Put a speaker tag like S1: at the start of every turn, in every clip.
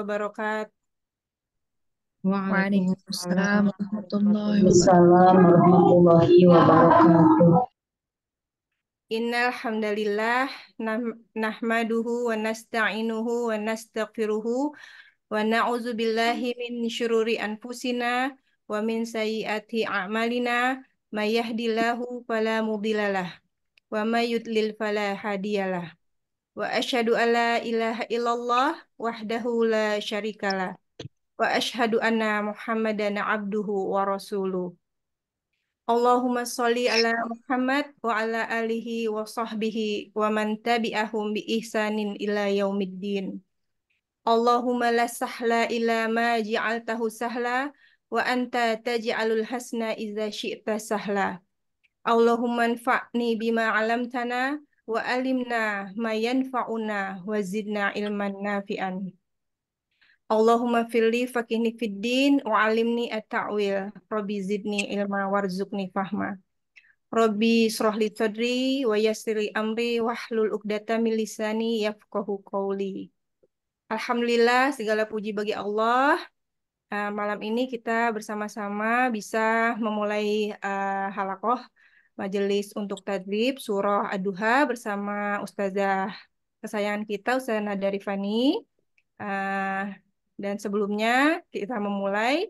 S1: wabarakatuh. Waalaikumsalam warahmatullahi
S2: wabarakatuh.
S1: Innal hamdalillah nahmaduhu wa nasta'inuhu wa nastaghfiruhu wa na'udzu billahi min syururi anfusina wa min sayyiati a'malina may yahdihillahu fala mudhillalah wa may yudlil fala hadiyalah wa asyhadu alla ilaha illallah wahdahu la syarikalah wa asyhadu anna muhammadan abduhu wa rasuluh Allahumma sholli ala Muhammad wa ala alihi wa sahbihi wa man tabi'ahum bi ihsanin ila yaumiddin. Allahumma la sahla ila ma ja'altahu sahla wa anta taj'alul hasna idza syi'ta sahla. Allahumma anfa'ni bima 'alamtana wa alimna ma yanfa'una wa zidna ilman nafi'an. Allahumma filli fakini fid din wa alimni at-ta'wil. Rabbi zidni ilma warzuqni fahma. Rabbi sroh sadri wa yassirli amri wahlul uqdata min lisani yafqahu qawli. Alhamdulillah segala puji bagi Allah. Uh, malam ini kita bersama-sama bisa memulai uh, halakoh majelis untuk tadrib surah ad bersama ustazah kesayangan kita Ustazah Nada Rifani. Uh, dan sebelumnya kita memulai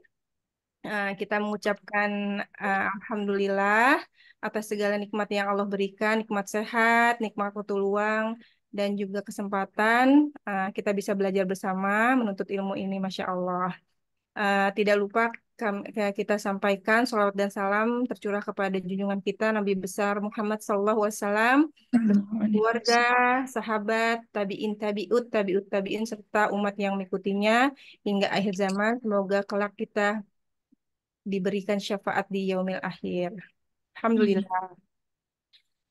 S1: uh, kita mengucapkan uh, alhamdulillah atas segala nikmat yang Allah berikan, nikmat sehat, nikmat waktu luang dan juga kesempatan uh, kita bisa belajar bersama menuntut ilmu ini Masya Allah. Eh, tidak lupa kita sampaikan salawat dan salam tercurah kepada junjungan kita Nabi besar Muhammad Sallallahu Alaihi Wasallam, keluarga, sahabat, tabiin, tabiut, tabiut, tabiin serta umat yang mengikutinya hingga akhir zaman. Semoga kelak kita diberikan syafaat di yaumil akhir. Alhamdulillah.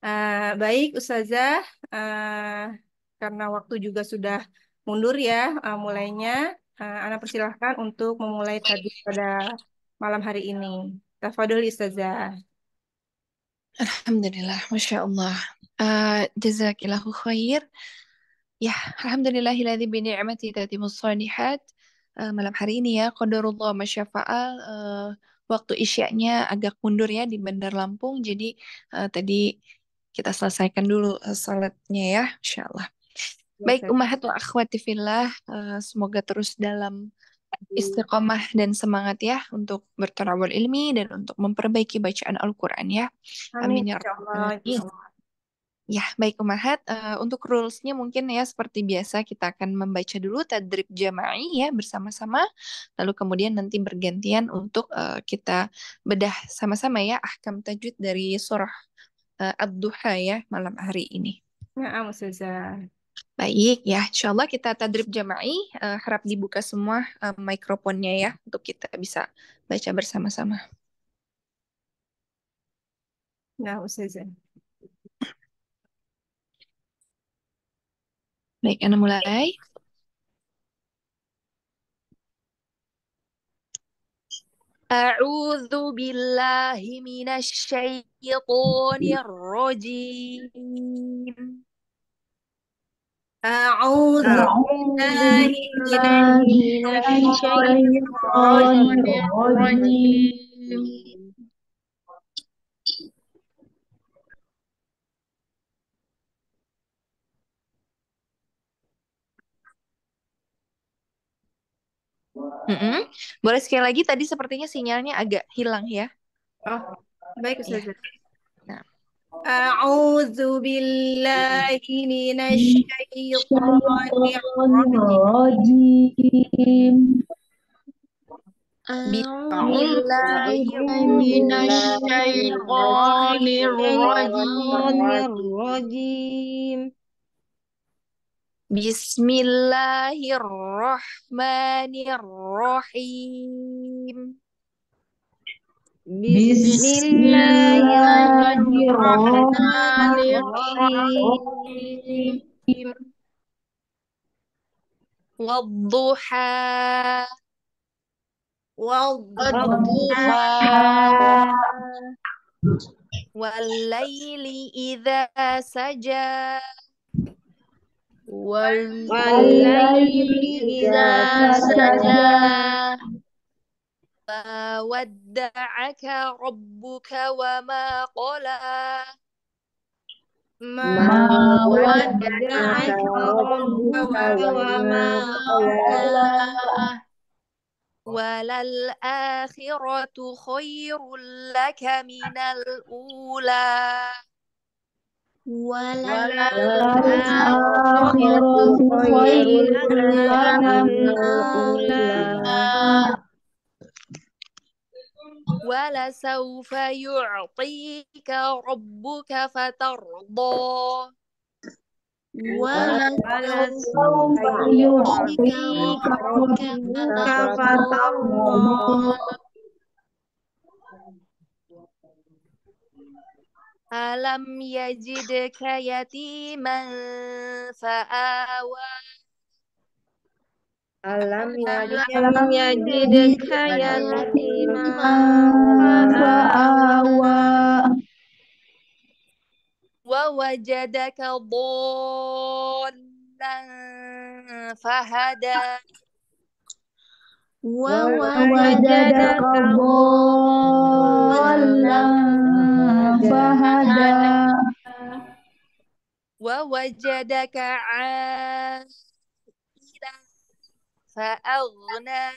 S1: Uh, baik Ustazah, uh, karena waktu juga sudah mundur ya uh, mulainya. Uh, Ana persilahkan untuk memulai tadi pada malam hari ini. Tafadul Ustazah.
S3: Alhamdulillah, Masya Allah. Uh, eh, jazakillahu khair. Ya, Alhamdulillah, Alhamdulillahilladzi bini'mati tatimu salihat. Uh, malam hari ini ya, Qadarullah masya Uh, waktu isyaknya agak mundur ya di Bandar Lampung. Jadi uh, tadi kita selesaikan dulu salatnya ya, masya Allah. Baik umahat wa akhwati fillah, eh, semoga terus dalam istiqomah dan semangat ya untuk bertarawul ilmi dan untuk memperbaiki bacaan Al-Qur'an ya. Amin, ya Ya, baik Umahat. Eh, untuk rules-nya mungkin ya seperti biasa kita akan membaca dulu tadrib jama'i ya bersama-sama. Lalu kemudian nanti bergantian untuk eh, kita bedah sama-sama ya ahkam tajwid dari surah uh, Ad-Duha ya malam hari ini.
S1: Ya, Ustazah.
S3: Baik ya, insya Allah kita tadrib jama'i, uh, harap dibuka semua uh, mikrofonnya ya, untuk kita bisa baca bersama-sama.
S1: Nah, Ustazah.
S3: Baik, Anda mulai. أعوذ بالله من الشيطان الرجيم Mm-mm. Boleh sekali lagi tadi sepertinya sinyalnya agak hilang ya.
S1: Oh, baik Ustazah. Yeah. أعوذ بالله من الشيطان الرجيم من
S2: الشيطان
S3: الرجيم بسم الله الرحمن الرحيم
S4: بسم الله الرحمن
S3: الرحيم
S4: والضحى والضحى
S3: والليل إذا سجى
S5: والليل إذا
S4: سجى
S3: ودعك ربك وما قلى ما ودعك
S5: ربك وما قلى
S3: وللآخرة خير
S6: لك من
S4: الأولى
S7: وللآخرة
S6: خير لك من
S2: الأولى
S4: ولسوف يعطيك ربك فترضى يعطيك ربك
S3: فترضى ألم يجدك يتيما فآوى
S6: Alam yajidka yatima
S8: fa'awa
S3: Wa wajadaka dhallan
S4: fahada Wa wajadaka dhallan fahada
S3: Wa wajadaka فأغنى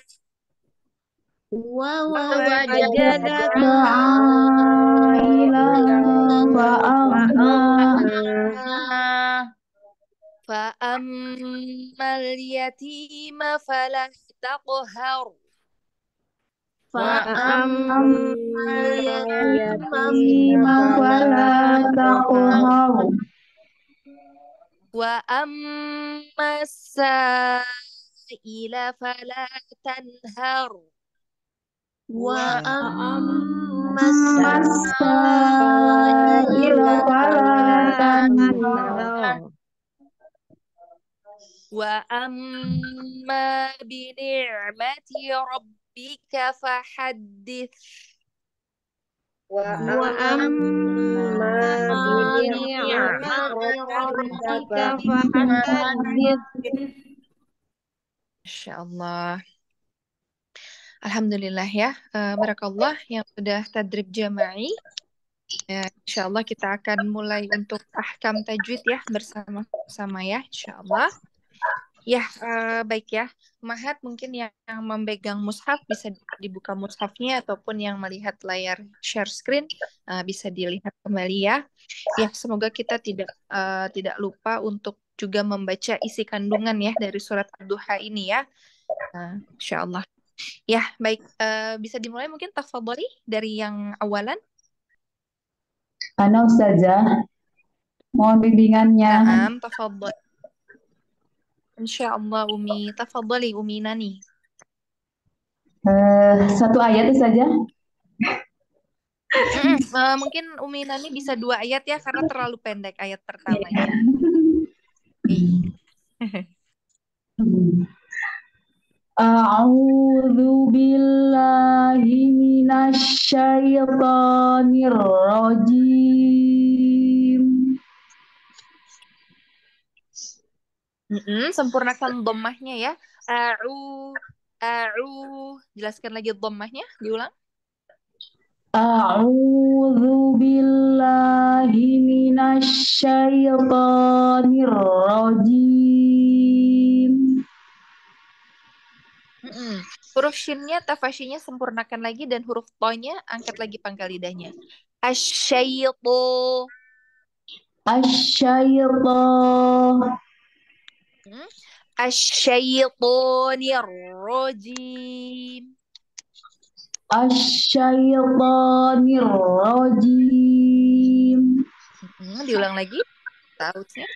S7: ووجدك عائلا
S3: فأما اليتيم فلا
S4: تقهر
S2: فأما اليتيم فلا تقهر
S3: وأما السائل إلى فلا تنهر وأما
S9: السائل
S2: فلا تنهر
S4: وأما
S3: بنعمة ربك فحدث
S6: وأما بنعمة
S2: ربك فحدث
S6: Insya
S3: Allah. Alhamdulillah ya, uh, barakallah yang sudah tadrib jama'i. Ya, insya Allah kita akan mulai untuk ahkam tajwid ya bersama-sama ya, insya Allah. Ya, uh, baik ya. Mahat mungkin yang, yang memegang mushaf bisa dibuka mushafnya ataupun yang melihat layar share screen uh, bisa dilihat kembali ya. Ya, semoga kita tidak uh, tidak lupa untuk juga membaca isi kandungan ya dari surat Ad-Duha ini ya. Uh, insya Allah. Ya, baik. Uh, bisa dimulai mungkin tafadhali dari yang awalan.
S4: Ana saja. Mohon bimbingannya. Naam,
S3: tafadhali. Insyaallah Umi, Umi. Umi Umi Nani.
S4: Eh, satu ayat saja.
S3: Mm, uh, mungkin Umi Nani bisa dua ayat ya karena terlalu pendek ayat pertamanya.
S4: Iya. Eh, A'udzu billahi minasyaitonir rajim.
S5: Mm-hmm.
S3: Sempurnakan domahnya ya. aru aru Jelaskan lagi domahnya, diulang.
S4: A'udzu billahi minasyaitonir rajim.
S3: Mm Huruf shinnya, tafashinya sempurnakan lagi dan huruf to angkat lagi pangkal lidahnya. Asyaitu. Asyaitu.
S4: Hmm? Asyaitonir
S3: rojim.
S4: Asyaitonir rojim. Hmm, diulang lagi. Tautnya.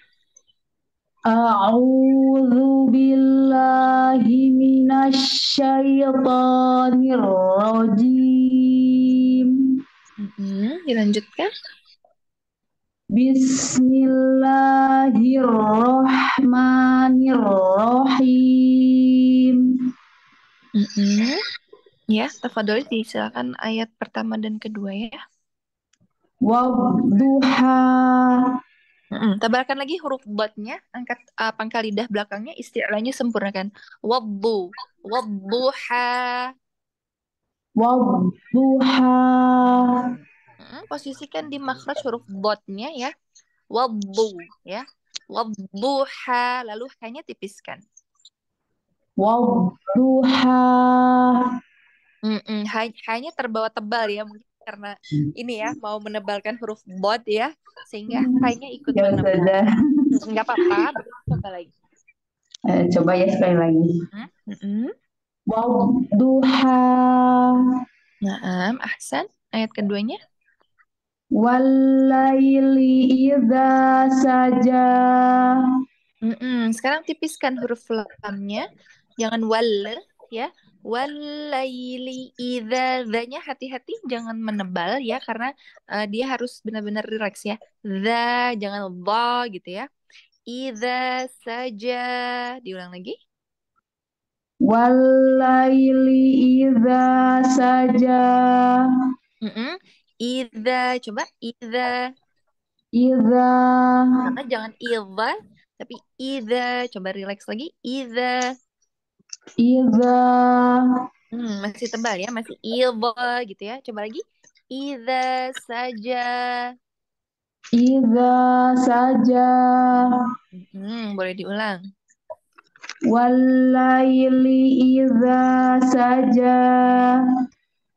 S4: A'udzu billahi minasyaitonir rojim. Hmm, dilanjutkan. Bismillahirrahmanirrahim. Mm-hmm.
S3: Ya, Tafadoli, silakan ayat pertama dan kedua ya.
S4: Wabuha, Mm-hmm. Tabarkan
S3: lagi huruf batnya, angkat uh, pangkal lidah belakangnya, istilahnya sempurnakan. Wabu, wabuha, wabuha. Hmm, posisikan di makhraj huruf botnya ya. Wabu ya. Wabuha lalu hanya tipiskan. Wabuha. hmm hanya terbawa tebal ya mungkin karena hmm. ini ya mau menebalkan huruf bot ya sehingga hmm. hanya
S4: ikut ya, menebal.
S3: Enggak apa-apa, coba lagi.
S4: Eh, coba ya sekali lagi.
S3: wabuha nah Waduha. Ahsan. Ayat keduanya. Walaili idha saja. Mm-mm. Sekarang tipiskan huruf lamnya. Jangan wal ya. Walaili idha. Dhanya hati-hati jangan menebal ya karena uh, dia harus benar-benar relax ya. Dha jangan ba gitu ya. Idha saja. Diulang lagi.
S4: Walaili idha saja.
S3: Mm -mm. Iza coba Iza Iza Karena jangan Ida, tapi Iza Coba relax lagi, Iza Iza Hmm, masih tebal ya, masih Ida gitu ya. Coba lagi, Iza saja.
S4: Iza saja.
S3: Hmm, boleh diulang.
S4: Walaili Ida saja.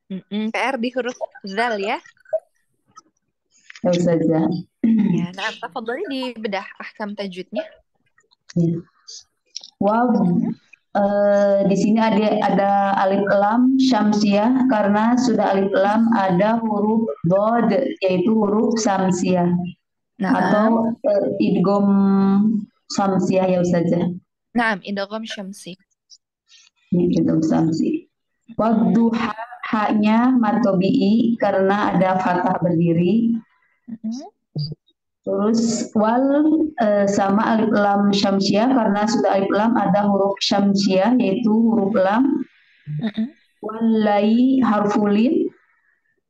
S4: Mm-mm. PR di huruf zal ya. Ya saja.
S3: Ya, nah, tafadhali di bedah ahkam
S4: tajwidnya. Ya. Wow. Uh, di sini ada ada alif lam syamsiah karena sudah alif lam ada huruf dod yaitu huruf syamsiah nah. atau uh, eh, idgom syamsiah ya saja.
S3: Nah, idgom syamsi.
S4: Ini iya, idgom samsi. Wadduha haknya matobi karena ada fathah berdiri. Mm-hmm. Terus wal e, sama alif lam syamsiah karena sudah alif lam ada huruf syamsiah yaitu huruf lam. Mm-hmm. walai harfulin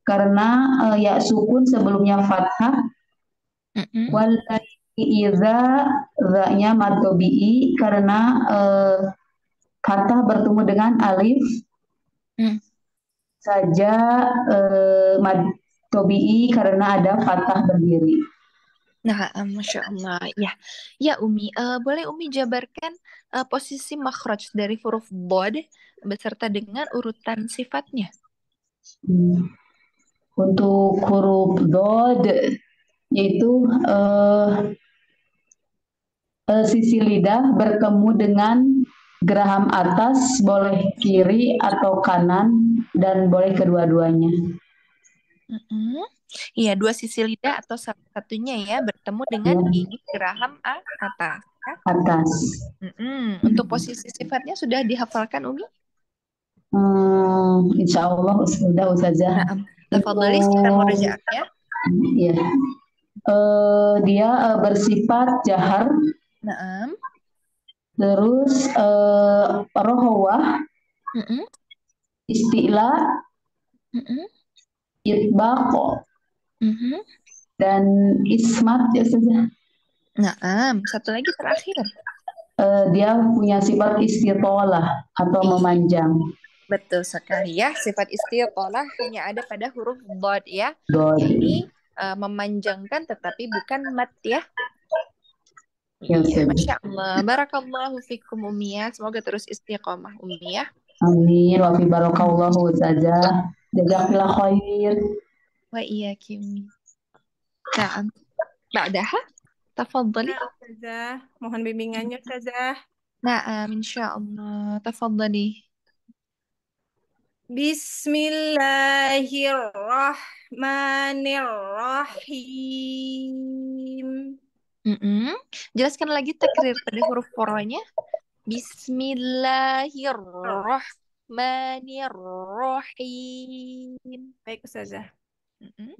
S4: karena e, ya sukun sebelumnya fathah. walai hmm Wal lai iza nya karena e, eh, kata bertemu dengan alif. Mm saja eh, mad tobi'i karena ada patah berdiri. Nah, eh, masya Allah. Ya,
S3: ya Umi. Uh, boleh Umi jabarkan uh, posisi makhraj dari huruf bod beserta dengan urutan sifatnya?
S4: Hmm. Untuk huruf bod yaitu uh, uh, sisi lidah bertemu dengan Geraham atas, boleh kiri atau kanan, dan boleh kedua-duanya. Iya,
S3: mm -hmm. dua sisi lidah atau satu satunya ya bertemu dengan ya. gigi geraham A
S4: atas. Atas. Mm
S3: -hmm. Untuk posisi sifatnya sudah dihafalkan Umi?
S4: Hmm, insya Allah sudah Ustazah. Nah, tafadhali kita murajaah ya. Iya. Eh, dia uh, bersifat jahar. Naam terus uh, eh, rohawah
S2: mm -hmm. istilah
S4: mm -hmm. itbako mm -hmm. dan ismat ya saja nah um, satu lagi terakhir uh, dia punya sifat istiqola atau memanjang
S3: betul sekali ya sifat istiqola hanya ada pada huruf bod ya dot. ini uh, memanjangkan tetapi bukan mat ya
S4: Ya, iya, Masya
S3: Allah. Barakallahu fikum Umi ya. Semoga terus istiqomah Umi ya.
S4: Amin. Wa fi barakallahu saja. Jazakallah
S3: khair. Wa iya Kimi. Nah, ba'daha. Tafadhali.
S1: Nah, Mohon bimbingannya Ustazah.
S3: Nah, insya Allah. Tafadhali.
S1: Bismillahirrahmanirrahim. Mm-mm.
S3: Jelaskan lagi takrir pada huruf poronya.
S1: Bismillahirrahmanirrahim. Baik, Ustazah.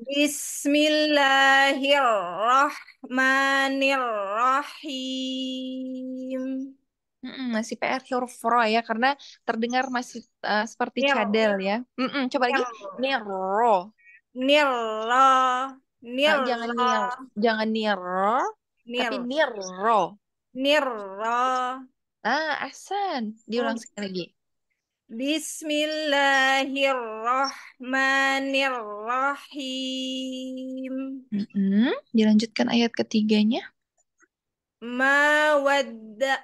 S1: Bismillahirrahmanirrahim. Mm-mm, masih PR huruf ro ya karena
S3: terdengar masih uh, seperti Nil. cadel ya. Mm-mm, coba lagi. Nirro. Nirro. Nirro. Nah, jangan niro. Jangan niro.
S5: Nir. Tapi
S1: nirro. Nirro. Ah, Ahsan. Diulang oh. sekali lagi. Bismillahirrahmanirrahim.
S3: Mm -hmm. Dilanjutkan ayat ketiganya.
S1: Ma wadda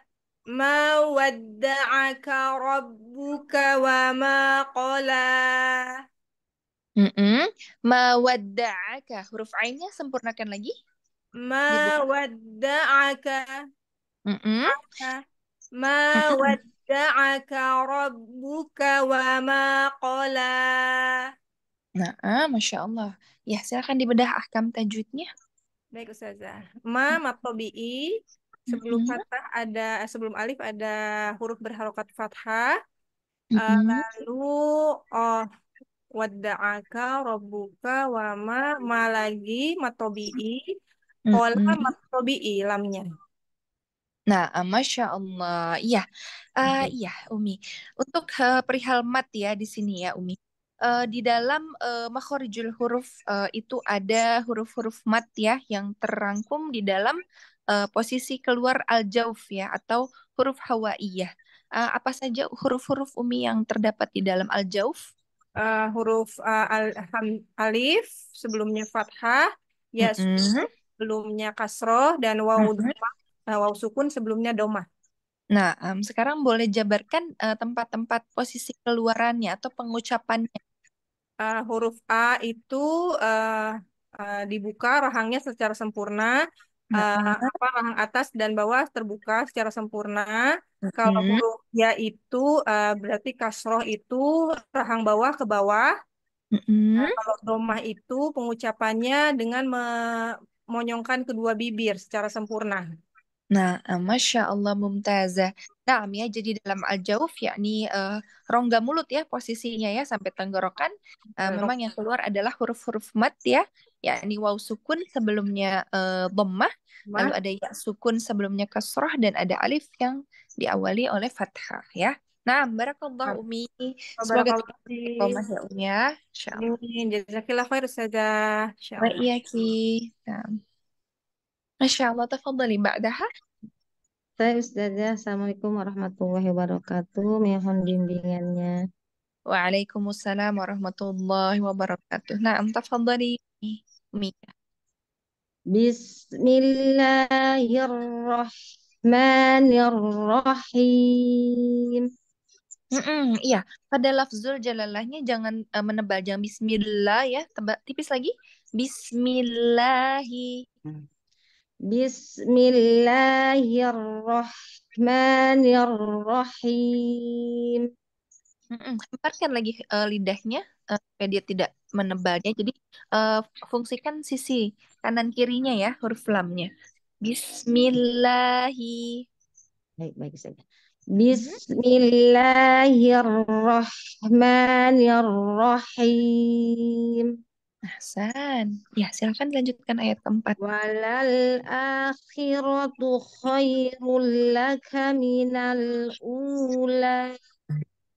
S1: ma wadda'aka rabbuka wa ma qala.
S3: Mm -mm. Ma
S1: wadda'aka. Huruf ainnya sempurnakan lagi. Ma wadda'aka. Mm -mm. Ma wadda'aka rabbuka wa ma qala.
S3: Nah, Masya Allah. Ya, silakan dibedah ahkam tajwidnya.
S1: Baik, Ustazah. Ma, matobi'i. Sebelum mm -hmm. fathah ada, eh, sebelum alif ada huruf berharokat fathah. Mm -hmm. Lalu, oh, wadda'aka rabbuka wa ma, ma lagi, matobi'i. Pola ilamnya.
S3: Nah, eh, masya Allah, iya, uh, iya, Umi. Untuk uh, perihal mat ya di sini ya, Umi. Uh, di dalam uh, makhorijul huruf uh, itu ada huruf-huruf mat ya yang terangkum di dalam uh, posisi keluar al-jauf ya atau huruf hawaiyah. Uh, apa saja huruf-huruf
S1: Umi yang terdapat di dalam al-jauf? Uh, huruf uh, al alif sebelumnya fathah, ya mm -hmm sebelumnya kasroh dan waw mm -hmm. Eh, waw sukun sebelumnya doma. Nah, um, sekarang boleh jabarkan eh, tempat-tempat uh, posisi keluarannya atau pengucapannya. Uh, huruf A itu uh, uh, dibuka rahangnya secara sempurna, nah. Ah. apa rahang atas dan bawah terbuka secara sempurna. -hmm. Kalau huruf ya itu uh, berarti kasroh itu rahang bawah ke bawah. Mm -hmm. Nah, kalau domah itu pengucapannya dengan me monyongkan kedua bibir secara sempurna.
S3: Nah, eh, masya Allah mumtazah.
S1: Nah, ya jadi dalam al-jauf yakni uh,
S3: rongga mulut ya posisinya ya sampai tenggorokan. Uh, memang yang keluar adalah huruf-huruf mat ya, yakni waw sukun sebelumnya uh, bemah, lalu ada ya sukun sebelumnya kasroh dan ada alif yang diawali oleh fathah ya.
S1: Nah, barakallah Umi. Semoga istiqomah ya Umi
S3: ya. Insyaallah.
S1: Jazakillah khair
S3: Ustazah. Wa iyaki. Nah. Masyaallah tafadhali ba'daha.
S8: Saya Ustazah, Assalamualaikum warahmatullahi wabarakatuh. Mohon bimbingannya.
S3: Waalaikumsalam warahmatullahi wabarakatuh. Nah, tafadhali
S8: Umi. Bismillahirrahmanirrahim. Mm-mm,
S3: iya. Pada lafzul jalalahnya jangan uh, menebal, jangan bismillah ya. Tebal, tipis
S8: lagi. Bismillahi. Bismillahirrahmanirrahim.
S3: Mm-mm. lagi uh, lidahnya eh, supaya dia tidak menebalnya. Jadi eh, fungsikan sisi kanan kirinya ya huruf lamnya. Bismillahi.
S8: Baik, baik saja. Mm-hmm. Bismillahirrahmanirrahim. Ahsan. Ya, silakan lanjutkan ayat keempat. Walal akhiratu khairul laka minal ula.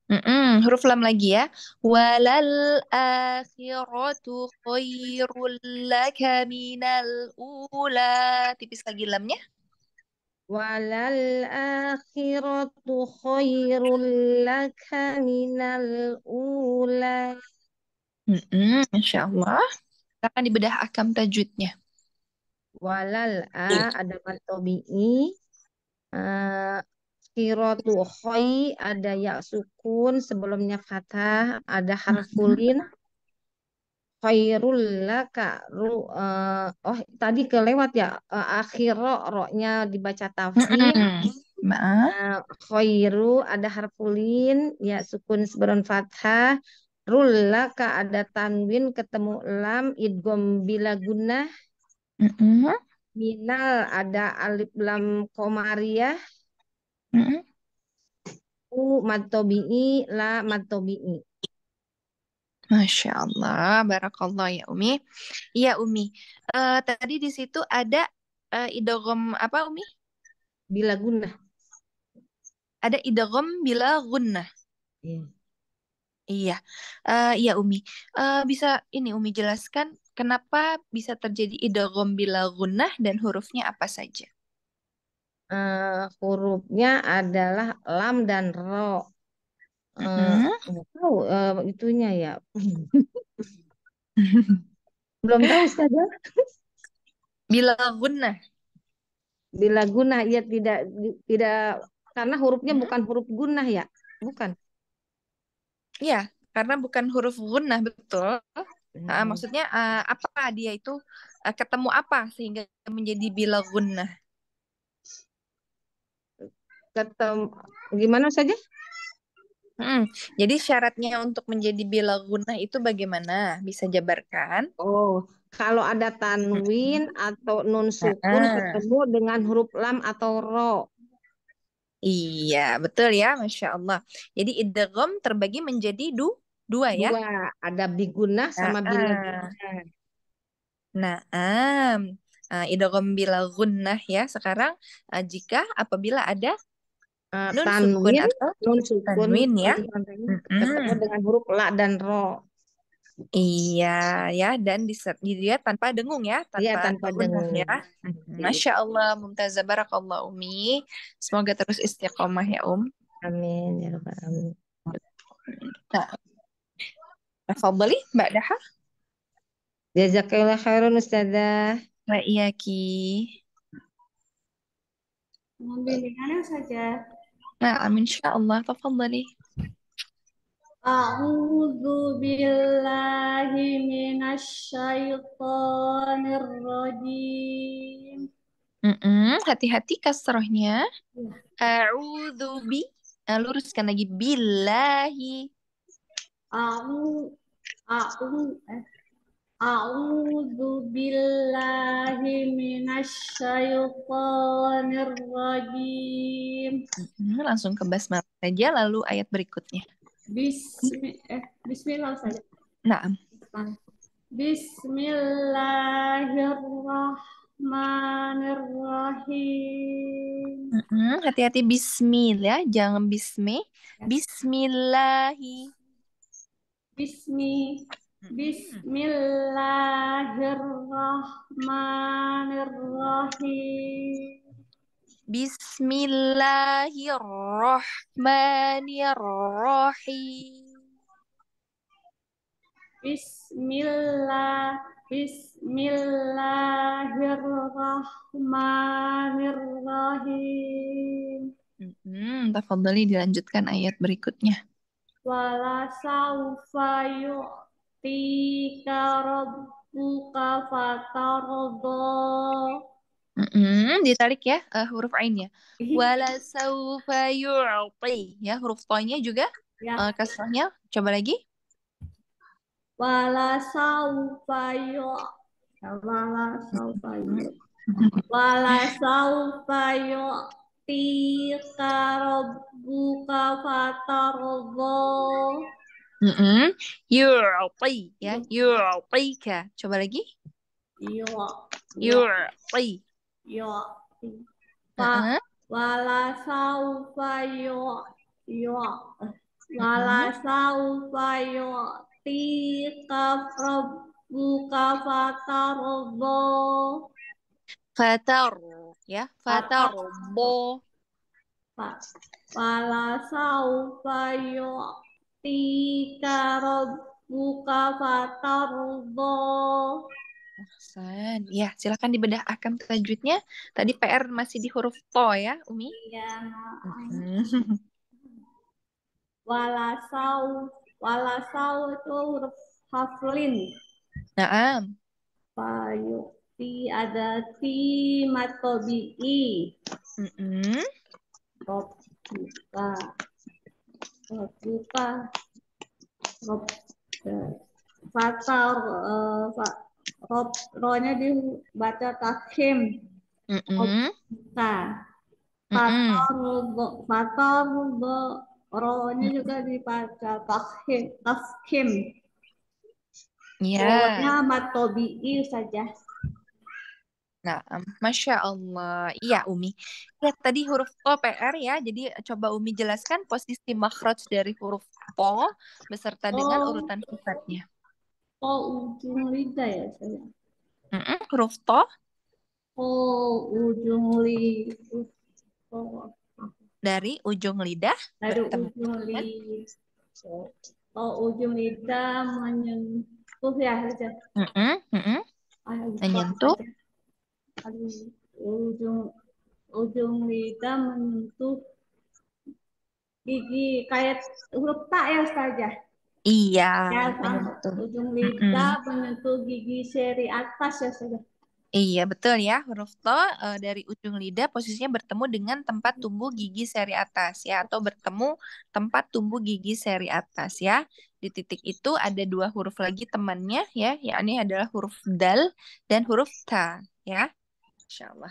S3: Mm -mm, huruf lam lagi ya. Walal
S8: akhiratu
S3: khairul
S8: laka
S3: minal ula. Tipis lagi lamnya
S8: walal akhiratu khairul laka minal ula.
S3: Mm-mm, insya Allah. Kita akan dibedah akam tajwidnya.
S8: Walal a ada matobi i eh, Kiratu khoi ada ya sukun sebelumnya fathah ada harfulin khairul laka ru, uh, oh tadi kelewat ya uh, eh, akhiro roknya dibaca tafsir uh, khairu ada harfulin ya sukun sebelum fathah rulla ka ada tanwin ketemu lam idgom bila gunah uh-uh. minal ada alif lam komariah uh-uh. u matobi la matobi'i
S3: Masya Allah, barakallah ya Umi. Iya Umi, uh, tadi di situ ada uh, eh, idogom apa Umi? Bila guna. Ada idogom bila guna. Iya. Iya, uh, iya Umi. Uh, bisa ini Umi jelaskan kenapa bisa terjadi idogom bila guna dan hurufnya apa saja?
S8: Uh, hurufnya adalah lam dan ro. Eh, tahu, uh, itunya ya. Belum tahu saja Bila guna. Bila guna ya tidak tidak karena hurufnya hmm? bukan huruf guna ya? Bukan?
S3: Iya, karena bukan huruf guna betul. Hmm. Uh, maksudnya, uh, apa dia itu, uh, ketemu apa sehingga menjadi bila guna. Ketemu gimana saja Hmm, jadi syaratnya untuk menjadi bila guna itu bagaimana? Bisa jabarkan? Oh,
S8: kalau ada tanwin hmm. atau nun sukun nah. ketemu dengan huruf lam atau ro. Iya, betul ya, masya Allah. Jadi idgham
S3: terbagi menjadi du dua, dua. ya. Dua, ada biguna sama bila guna. Nah, um. Uh, idgham bila guna ya. Sekarang uh, jika apabila ada uh, tanwin, atau nun
S5: sukun, tanwin ya.
S3: Ketemu mm. dengan huruf la dan ro. Iya ya dan dia tanpa dengung ya iya, tanpa, ya, tanpa dengung ya. Masya Allah Mumtazah Barakallah Umi semoga terus istiqomah ya Um. Amin ya rabbal alamin.
S8: Nah, Fadli, Mbak Daha. Jazakallah khairan Ustazah. Wa iyaki.
S9: Ambil saja.
S8: نعم إن شاء الله تفضلي
S9: أعوذ بالله من
S3: الشيطان hati-hati kasrohnya. Iya. A'udhu eh, luruskan lagi. Billahi. A'u. A'u. Eh.
S9: أعوذ Billahi من rajim.
S3: Mm-hmm, langsung ke basmalah saja lalu ayat berikutnya
S9: Bismi eh, Bismillah saja Nah Bismillahirrahmanirrahim
S3: mm-hmm, Hati-hati ya jangan Bismi Bismillahi Bismi
S9: Bismillahirrahmanirrahim.
S3: Bismillahirrahmanirrahim. Bismillah
S9: Bismillahirrahmanirrahim.
S3: Hmm, tafadhali dilanjutkan ayat berikutnya.
S9: Wala saufa Tikarobuka
S3: ditarik ya uh, huruf ainnya. Iya. Wala saufa yu'ti ya huruf tonya juga ya. uh, eh, kasrahnya. Coba lagi. Wala saufa
S9: yu'ti. Wala
S2: saufa yu'ti.
S9: Wala saufa yu'ti
S3: Mm -hmm. Yu'ti ya, yu'tika. Coba lagi. Yu'ti. Yu'ti.
S9: Wala saufa yu'ti. Wala saufa yu'ti rabbuka fatarbo.
S4: Fatar
S3: ya,
S9: fatarbo. Wala saufa yu'ti
S3: tika rabbuka fatardo. Ahsan. Ya, silakan dibedah akan selanjutnya. Tadi PR masih di huruf to ya, Umi? Iya. Mm-hmm.
S9: Walasau, walasau itu huruf haflin. Naam. Bayu ti ada ti matobi i. Mm -mm rob Fata ya. eh, Rob Ronya dibaca takhim
S2: Robta
S9: Fata Rubo Ronya juga dibaca takhim Takhim
S3: Ya. Yeah. Ronya
S9: matobi saja
S3: Nah, Masya Allah. Iya, Umi. Ya, tadi huruf to PR ya. Jadi e, coba Umi jelaskan posisi makhraj dari huruf po beserta oh. dengan urutan sifatnya. Po oh, ujung lidah ya, saya. Mm -mm, huruf to. Oh, po ujung lidah. Dari ujung lidah. Dari ujung kan?
S5: lidah.
S9: Po oh, ujung lidah menyentuh ya, saja.
S3: Mm -mm,
S2: mm -hmm.
S9: Menyentuh ujung ujung lidah menyentuh gigi kayak huruf tak ya saja.
S3: Iya. Ya, kan? Ujung lidah
S9: mm menyentuh gigi
S3: seri atas ya saja. Iya betul ya huruf to uh, eh, dari ujung lidah posisinya bertemu dengan tempat tumbuh gigi seri atas ya atau bertemu tempat tumbuh gigi seri atas ya di titik itu ada dua huruf lagi temannya ya yakni adalah huruf dal dan huruf ta ya Insya Allah.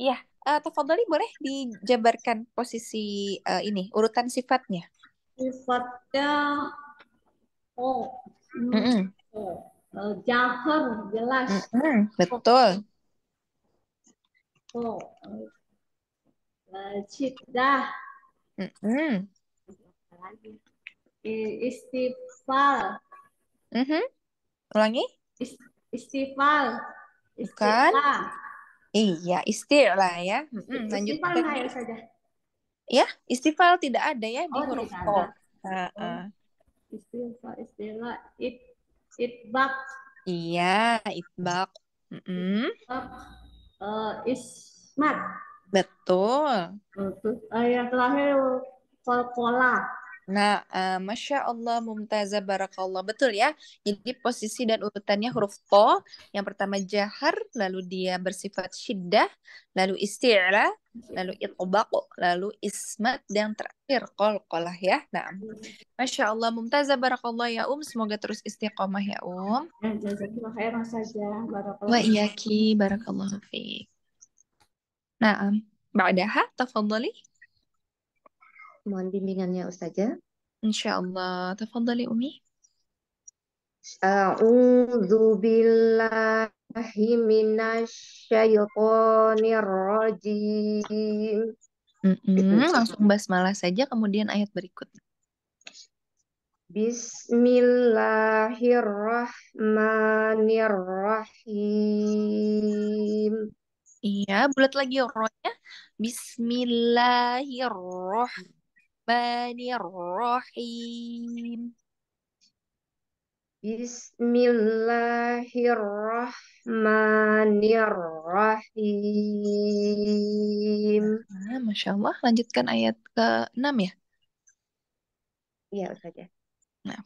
S3: Iya, uh, eh, Tafadoli boleh dijabarkan posisi uh, ini, urutan sifatnya. Sifatnya, oh, mm -mm. oh eh, jahar
S9: jelas.
S2: Mm -hmm, Betul.
S9: Oh, uh, cidah. Mm -mm. Istifal. Mm -hmm. Ulangi. Istifal. Istifal.
S3: Bukan. Iya, istir lah ya.
S9: Mm, lanjut istifal naik saja.
S3: Ya, istifal tidak ada ya oh, di huruf ko. Uh, uh. Oh,
S9: istifal, istilah, it, itbak.
S3: Iya, itbak. Mm -mm.
S9: Itbak, uh, ismat.
S3: Betul. Terus uh, yang terakhir kol-kola. Nah, uh, Masya Allah, Mumtazah, Barakallah. Betul ya. Jadi posisi dan urutannya huruf to. Yang pertama jahar, lalu dia bersifat syiddah, lalu isti'la, lalu itbaq, lalu ismat, dan terakhir kol-kolah ya. Nah, Masya Allah, Mumtazah, Barakallah ya Um. Semoga terus istiqomah ya Um. Eh, Jazakallah khairan Barakallah. Wa
S6: iyaki, Barakallah. Nah, Ba'daha, tafadhali. Mohon bimbingannya Ustazah. insyaallah Tafadhali Umi. A'udzu billahi minasyaitonir rajim.
S3: Mm -mm, Langsung basmalah saja kemudian ayat berikut.
S6: Bismillahirrahmanirrahim. Iya, bulat lagi rohnya.
S3: Bismillahirrahmanirrahim. Bismillahirrahmanirrahim.
S6: Bismillahirrahmanirrahim.
S3: Nah, Masya Allah, lanjutkan ayat ke-6 ya?
S6: Iya, saja. Nah.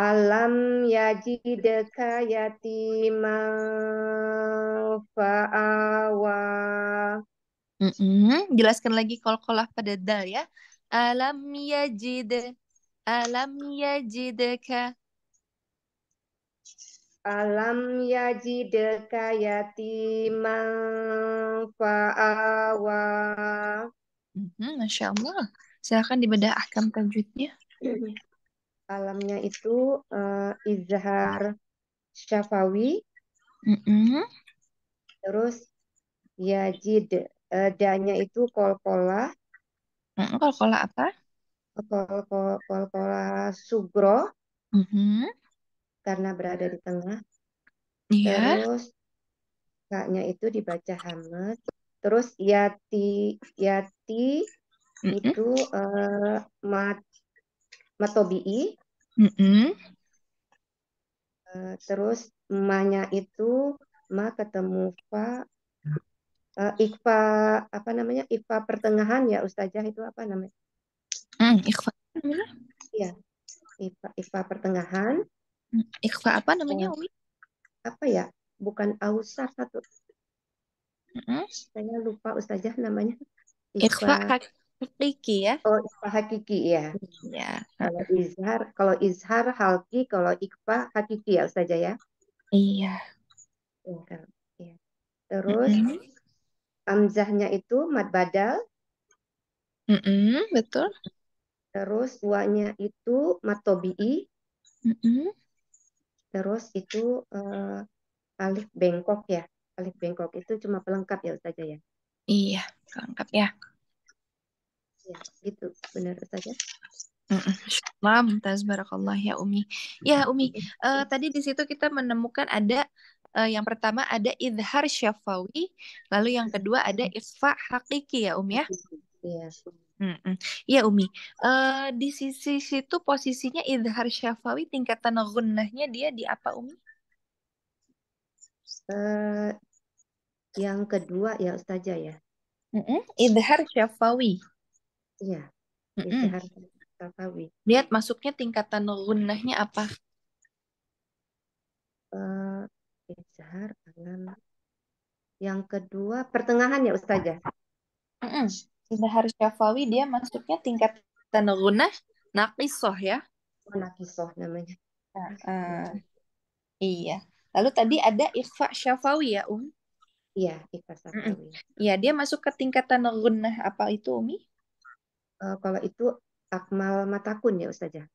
S6: Alam yajidka yatiman fa'awa
S3: Mm-mm. Jelaskan lagi kol-kolah pada dal ya. Alam yajid.
S6: Alam yajidka. Alam yajidka yatiman fa'awa.
S3: Mm-hmm. Masya Allah. Silahkan dibedah ahkam tajwidnya.
S6: Alamnya itu uh, izhar syafawi. mm ya Terus yajid uh, danya itu kol-kola, apa? kol kol-kola sugro -hmm. karena berada di tengah.
S2: Iya. Terus
S6: kaknya itu dibaca hamas. Terus yati yati mm -hmm. itu uh, mat matobi'i. mm -hmm. uh, terus manya itu ma ketemu pak uh, eh, IKFA apa namanya IKFA pertengahan ya Ustazah itu apa namanya? Hmm, IKFA. Iya. IKFA, IKFA pertengahan. Hmm, IKFA apa namanya Umi? Apa ya? Bukan ausar satu. Mm-hmm. Saya lupa Ustazah namanya. IKFA, IKFA hakiki ya. Oh, IKFA hakiki ya. Iya. Kalau izhar, kalau izhar halki, kalau IKFA hakiki ya Ustazah ya. Iya. Iya. Terus mm -hmm. Amzahnya itu mad badal. Mm -mm, betul. Terus wanya itu matobi'i. Mm -mm. Terus itu uh, alif bengkok ya. Alif bengkok itu cuma pelengkap ya Ustazah ya. Iya, pelengkap ya. Ya, gitu. Benar Ustazah.
S3: -mm. mumtaz ya Umi. Ya Umi, uh, tadi di situ kita menemukan ada uh, yang pertama ada idhar syafawi, lalu yang hmm. kedua ada isfa hakiki ya umi ya. Yes. Ya Umi, uh, di sisi situ posisinya idhar syafawi tingkatan gunnahnya dia di apa Umi?
S6: Uh, yang kedua ya Ustazah ya.
S3: Mm -mm. Idhar syafawi.
S6: Iya. Hmm. Idhar mm -mm. syafawi.
S3: Lihat masuknya tingkatan gunnahnya apa?
S6: Izhar alam. Yang kedua pertengahan ya Ustazah. Mm -mm. Izhar syafawi dia masuknya tingkat tanurunah
S3: nakisoh ya.
S6: Oh, nakisoh namanya.
S3: Nah, uh, iya. Lalu tadi ada ikhfa syafawi ya Um.
S6: Iya, ikhfa syafawi.
S3: Iya, dia masuk ke tingkatan tanurunah apa itu Umi?
S6: Uh, kalau itu akmal matakun ya Ustazah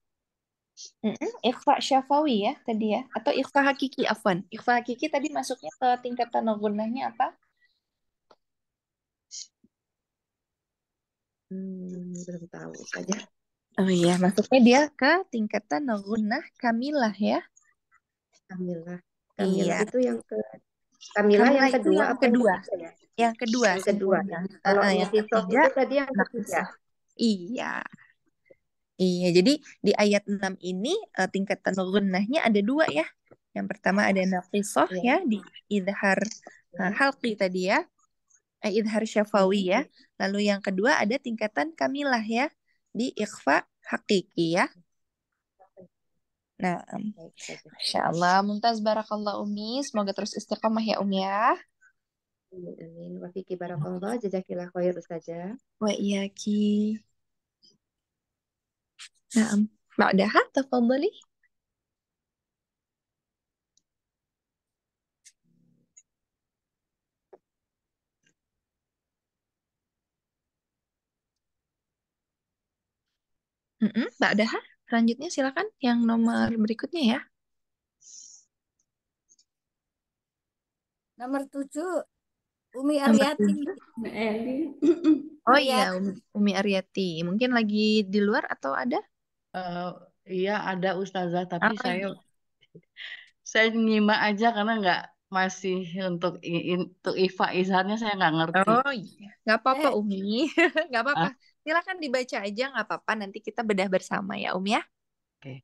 S6: mm
S3: ikhfa syafawi ya tadi ya atau ikhfa hakiki afwan. Ikhfa hakiki tadi masuknya ke tingkatan gunahnya apa?
S6: Hmm, belum tahu saja.
S3: Oh iya, masuknya dia ke tingkatan gunah kamilah ya.
S6: Kamilah. Iya. Kamilah iya. itu yang ke
S5: Kamilah, Kamilah yang kedua yang apa kedua? Ya?
S6: Yang, kedua, yang kedua. Ah, ah, yang kedua. Yang kedua. Yang kedua. Kalau kedua, yang ketiga, itu tadi yang ketiga.
S5: Iya. Iya,
S3: jadi di ayat 6 ini uh, tingkatan gunnahnya ada dua ya. Yang pertama ada nafisoh iya. ya di idhar uh, halqi tadi ya. Eh, idhar syafawi ya. Mm-hmm. Lalu yang kedua ada tingkatan kamilah ya di ikhfa
S6: hakiki ya. Nah, Masya
S3: Allah. Muntaz barakallah Umi. Semoga terus istiqomah ya Umi ya.
S6: Amin. Wa barakallah. jajakilah khair saja.
S3: Wa iyaki. نعم بعدها تفضلي Mbak Daha, selanjutnya silakan yang nomor berikutnya ya.
S7: Nomor tujuh, Umi Aryati.
S3: Oh iya, Umi Ariati. Mungkin lagi di luar atau ada?
S4: Eh, iya ada ustazah tapi Apa saya saya nyimak aja karena nggak masih untuk untuk Iva Izharnya saya nggak ngerti. Oh iya,
S3: nggak apa-apa eh. Umi, nggak apa-apa. Ah. Silakan dibaca aja nggak apa-apa. Nanti kita bedah bersama
S10: ya Umi ya. Oke. Okay.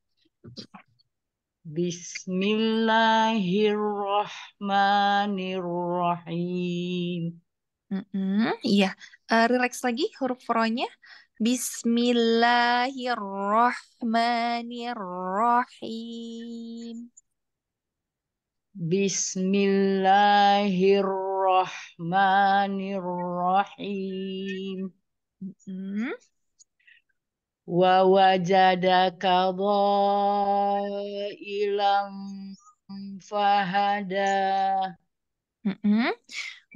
S10: Bismillahirrahmanirrahim. Mm -hmm.
S3: Iya, uh, relax lagi huruf rohnya.
S4: Bismillahirrahmanirrahim. Bismillahirrahmanirrahim. Wa wajadaka ilam fahada.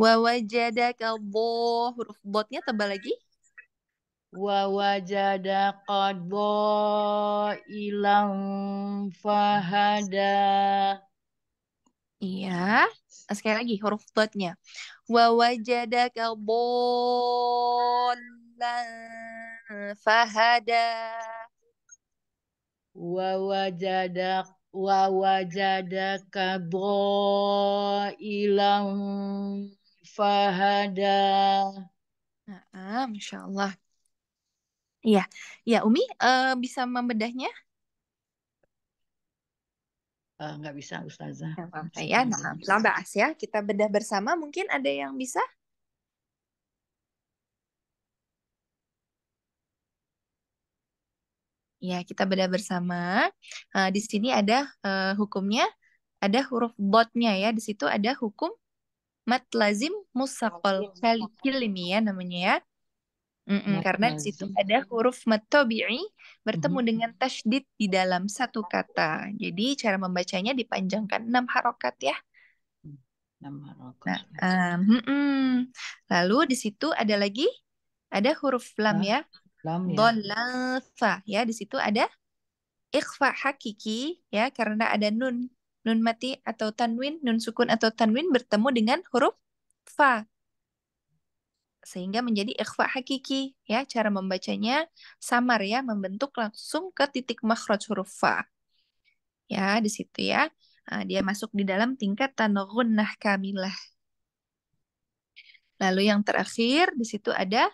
S4: Wa wajadaka huruf botnya tebal lagi wa wajada qad ilang fahada.
S3: Iya. Sekali lagi huruf dotnya. Wa wajada
S4: kabolan fahada. Wa wajada wa wajada ilang fahada.
S3: Nah, Masya Allah. Iya, ya Umi uh, bisa membedahnya?
S4: Enggak eh, nggak bisa Ustazah. Ya, apa-apa ya,
S3: nah, nah ya. Kita bedah bersama, mungkin ada yang bisa? Ya, kita bedah bersama. Uh, di sini ada uh, hukumnya, ada huruf botnya ya. Di situ ada hukum mat lazim musakol kilimi ya namanya ya.
S2: Mm-mm, karena di
S3: situ ada huruf matobi'i bertemu mm-hmm. dengan tasdid di dalam satu kata. Jadi cara membacanya dipanjangkan enam harokat
S4: ya. Enam harokat.
S3: Nah, um, mm -mm. Lalu di situ ada lagi ada huruf lam ya. Lam ya. Dolafa ya di situ ada ikhfa hakiki ya karena ada nun nun mati atau tanwin nun sukun atau tanwin bertemu dengan huruf fa sehingga menjadi ikhfa hakiki ya cara membacanya samar ya membentuk langsung ke titik makhraj huruf fa ya di situ ya nah, dia masuk di dalam tingkat tanghunnah kamilah lalu yang terakhir di situ ada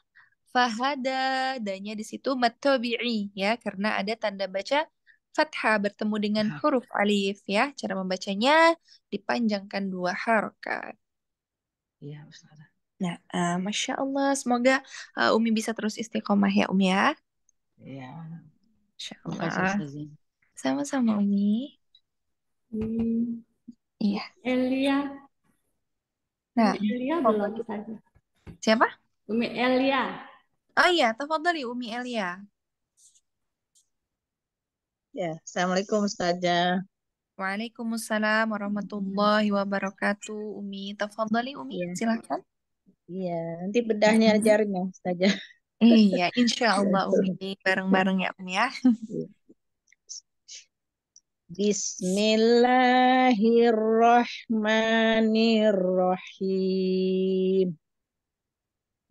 S3: fahada danya di situ matabi'i ya karena ada tanda baca fathah bertemu dengan huruf alif ya cara membacanya dipanjangkan dua harokat
S10: iya Ustazah Nah,
S3: uh, masya Allah, semoga uh, Umi bisa terus istiqomah ya Umi ya. Iya. Masya Allah. Sama-sama Umi. Hmm. Iya. Elia. Nah, Elia belum saja. Siapa? Umi Elia. Oh iya, tafadhali Umi Elia.
S10: Ya, Assalamualaikum saja.
S3: Waalaikumsalam warahmatullahi wabarakatuh. Umi, tafadhali Umi, ya. silakan. Iya, nanti bedahnya mm ajarin
S10: ya, saja. Iya, insya Allah Umi bareng-bareng ya Umi ya. Bismillahirrahmanirrahim.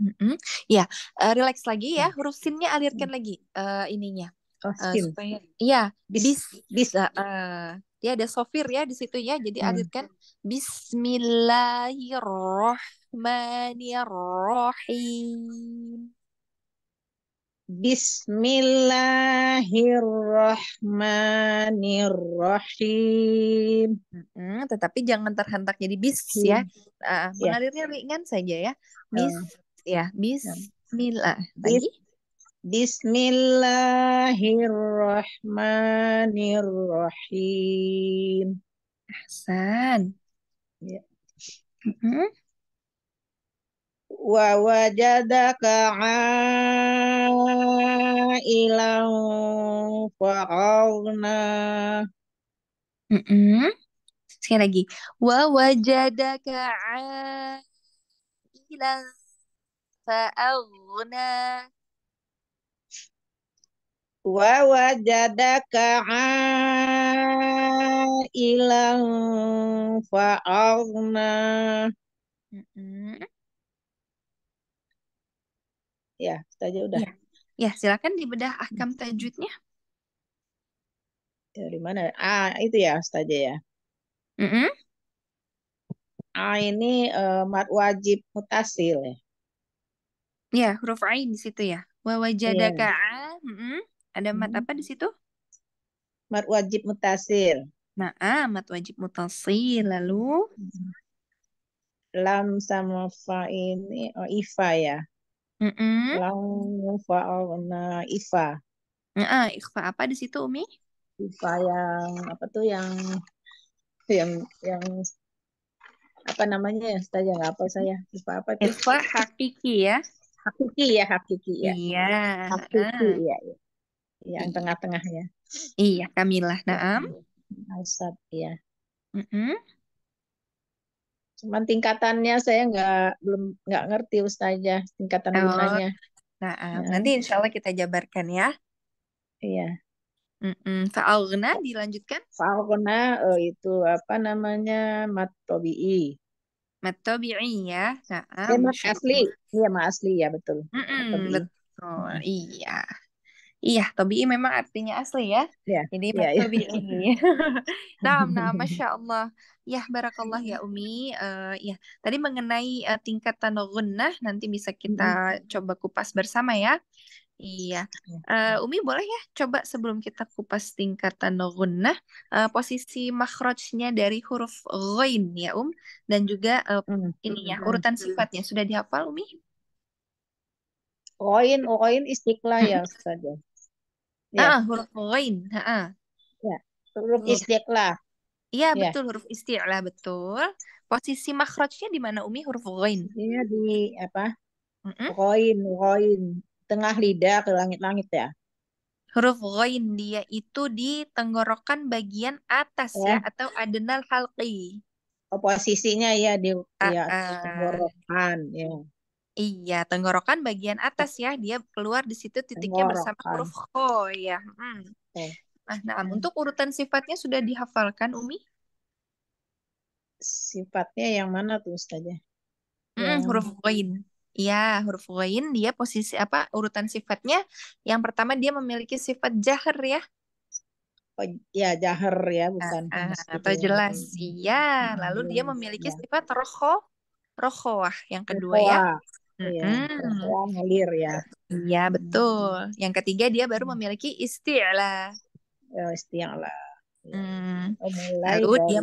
S3: mm -hmm. Ya, uh, relax lagi ya. Huruf ya. sinnya alirkan hmm. lagi uh, ininya. Eh, oh, uh, supaya... Ya, iya Bis, bis bis uh, uh, dia ada sofir ya di situ ya jadi hmm. kan Bismillahirrohmanirrohim
S10: Bismillahirrohmanirrohim hmm, tetapi jangan terhentak jadi bis hmm. ya uh, mengalirnya ringan saja ya
S5: bis uh.
S3: ya
S10: bismillah lagi Bismillahirrahmanirrahim. Hasan. Ya. Mm -hmm. Wa wajadaka a'ilan fa'awna. Mm -hmm. Sekali lagi.
S3: Wa wajadaka
S7: a'ilan fa'awna
S10: wa wajadaka ilang fa aghna ya saja aja udah ya. ya silakan dibedah ahkam tajwidnya ya, dari mana ah itu ya saja ya mm -hmm. ah ini uh, eh, mat wajib mutasil ya
S3: ya huruf ain di situ ya wa wajadaka yeah. mm -hmm.
S10: Ada mat hmm. apa di situ? Mat wajib mutasir. Nah, ah, mat wajib mutasir. Lalu? Lam sama fa ini, oh, ifa ya. Mm -mm. Lam oh, na ifa. Nah, ah, ifa apa di situ, Umi? Ifa yang, apa tuh yang, yang, yang apa namanya ya saya nggak apa saya ifa apa tuh? ifa hakiki ya hakiki ya hakiki ya iya hakiki ah. ya, ya Iya, yang tengah-tengah
S5: ya. Iya, Kamilah. Naam.
S10: Asad, iya. ya. Mm -hmm. Cuman tingkatannya saya nggak belum nggak ngerti ustazah tingkatan oh. gunanya. Nah, ya. nanti insya Allah kita jabarkan ya. Iya. Mm -mm. Fa'alguna dilanjutkan? Fa'alguna oh, eh, itu apa namanya matobi'i. Matobi'i ya. Nah, ya, asli. Iya, mas asli ya betul. Mm -mm, betul. Iya. Iya, Tobi. memang artinya
S3: asli ya. Yeah. Jadi yeah, iya. Tobi ini. nah, nah, masya Allah. Ya, barakallah ya Umi. Uh, ya, tadi mengenai uh, tingkatan gunnah nanti bisa kita hmm. coba kupas bersama ya. Iya. Uh, Umi boleh ya coba sebelum kita kupas tingkatan gunnah uh, posisi makhrajnya dari huruf ghain ya Um dan juga uh, hmm. ya, urutan sifatnya sudah dihafal Umi?
S5: Oin, oin istiqlal ya saja. Ya. Ah, huruf koin. Ah. Ya. Huruf iya. istiqlah. Iya, ya. betul
S3: huruf istiqlah
S10: betul. Posisi makhrajnya di mana Umi huruf ghain? Iya di apa? Mm-mm. Ghain, Tengah lidah ke langit-langit ya. Huruf ghain
S3: dia itu di tenggorokan bagian atas ya, ya atau adenal halqi.
S10: Oh, posisinya ya di ya, ah, ah. tenggorokan ya. Iya,
S3: tenggorokan bagian iya. atas ya. Dia keluar di situ titiknya bersama huruf
S10: ho ya. Hmm.
S3: Okay. Nah, nah hmm. untuk urutan sifatnya sudah dihafalkan Umi? Sifatnya yang mana tuh Ustazah? Hmm, yang... huruf koin, Iya, huruf koin dia posisi apa? Urutan sifatnya yang pertama dia memiliki sifat jahar ya.
S10: Oh, ya jahar ya, bukan Ah, ah atau jelas. Hmm.
S3: Iya, lalu dia memiliki iya. sifat roho rokhowah yang kedua ya ya hmm. ngalir ya iya betul yang ketiga dia baru memiliki istilah oh, istilah
S7: hmm.
S3: lalu dan... dia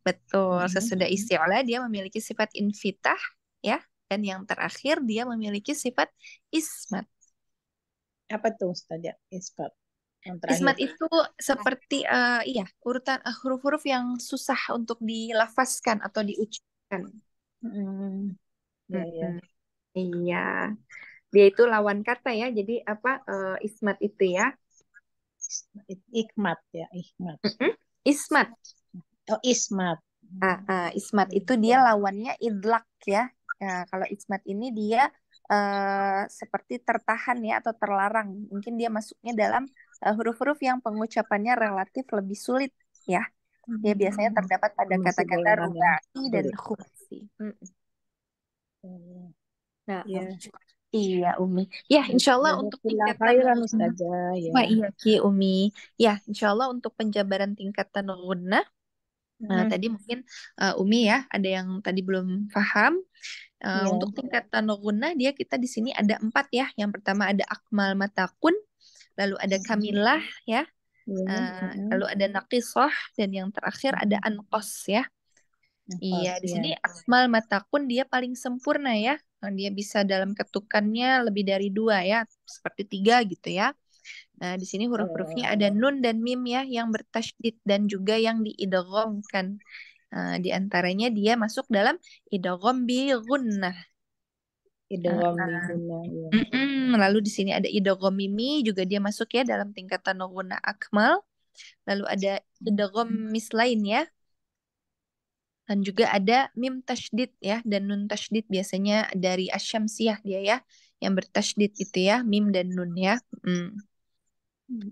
S8: betul
S3: hmm. sesudah istilah dia memiliki sifat invitah ya dan yang terakhir dia memiliki sifat ismat apa tuh saja ismat Ismat itu seperti uh, iya urutan uh, huruf-huruf yang susah untuk dilafaskan atau diucapkan. Hmm. Ya, ya. Iya. Dia itu lawan kata ya. Jadi apa uh, ismat itu ya? Ikmat ya, ikmat. Mm-mm. Ismat. Oh, ismat. Ah, ah, ismat iya, itu iya. dia lawannya idlak ya. ya. kalau ismat ini dia uh, seperti tertahan ya atau terlarang. Mungkin dia masuknya dalam eh, huruf-huruf yang pengucapannya relatif lebih sulit ya. Dia biasanya hmm. terdapat pada kata-kata ya. rubai dan khufi. mm yeah. Iya. iya Umi. Ya insya Allah iya, untuk tingkatan saja. Ya. Wah oh, iya Ki Umi. Ya insya Allah untuk penjabaran tingkat tanawunna. Hmm. Eh, nah tadi mungkin uh, Umi ya ada yang tadi belum paham. Uh, ya. Untuk tingkatan tanawunna dia kita di sini ada empat ya. Yang pertama ada akmal matakun, lalu ada kamilah ya. ya. Uh, lalu ada nakisoh dan yang terakhir ada ankos ya. Iya, di sini ya. Akmal Matakun dia paling sempurna ya dia bisa dalam ketukannya lebih dari dua ya, seperti tiga gitu ya. Nah, di sini huruf-hurufnya ada oh. nun dan mim ya yang bertasydid dan juga yang diidghamkan. Nah, di antaranya dia masuk dalam idgham bi gunnah.
S10: Idgham bi gunnah. Ya. Ah,
S3: ah. Lalu di sini ada idgham mimi juga dia masuk ya dalam tingkatan gunnah akmal. Lalu ada idgham mislain ya dan juga ada mim tasdid ya dan nun tasdid biasanya dari asyamsiyah dia ya yang bertasdid itu ya mim dan nun ya hmm.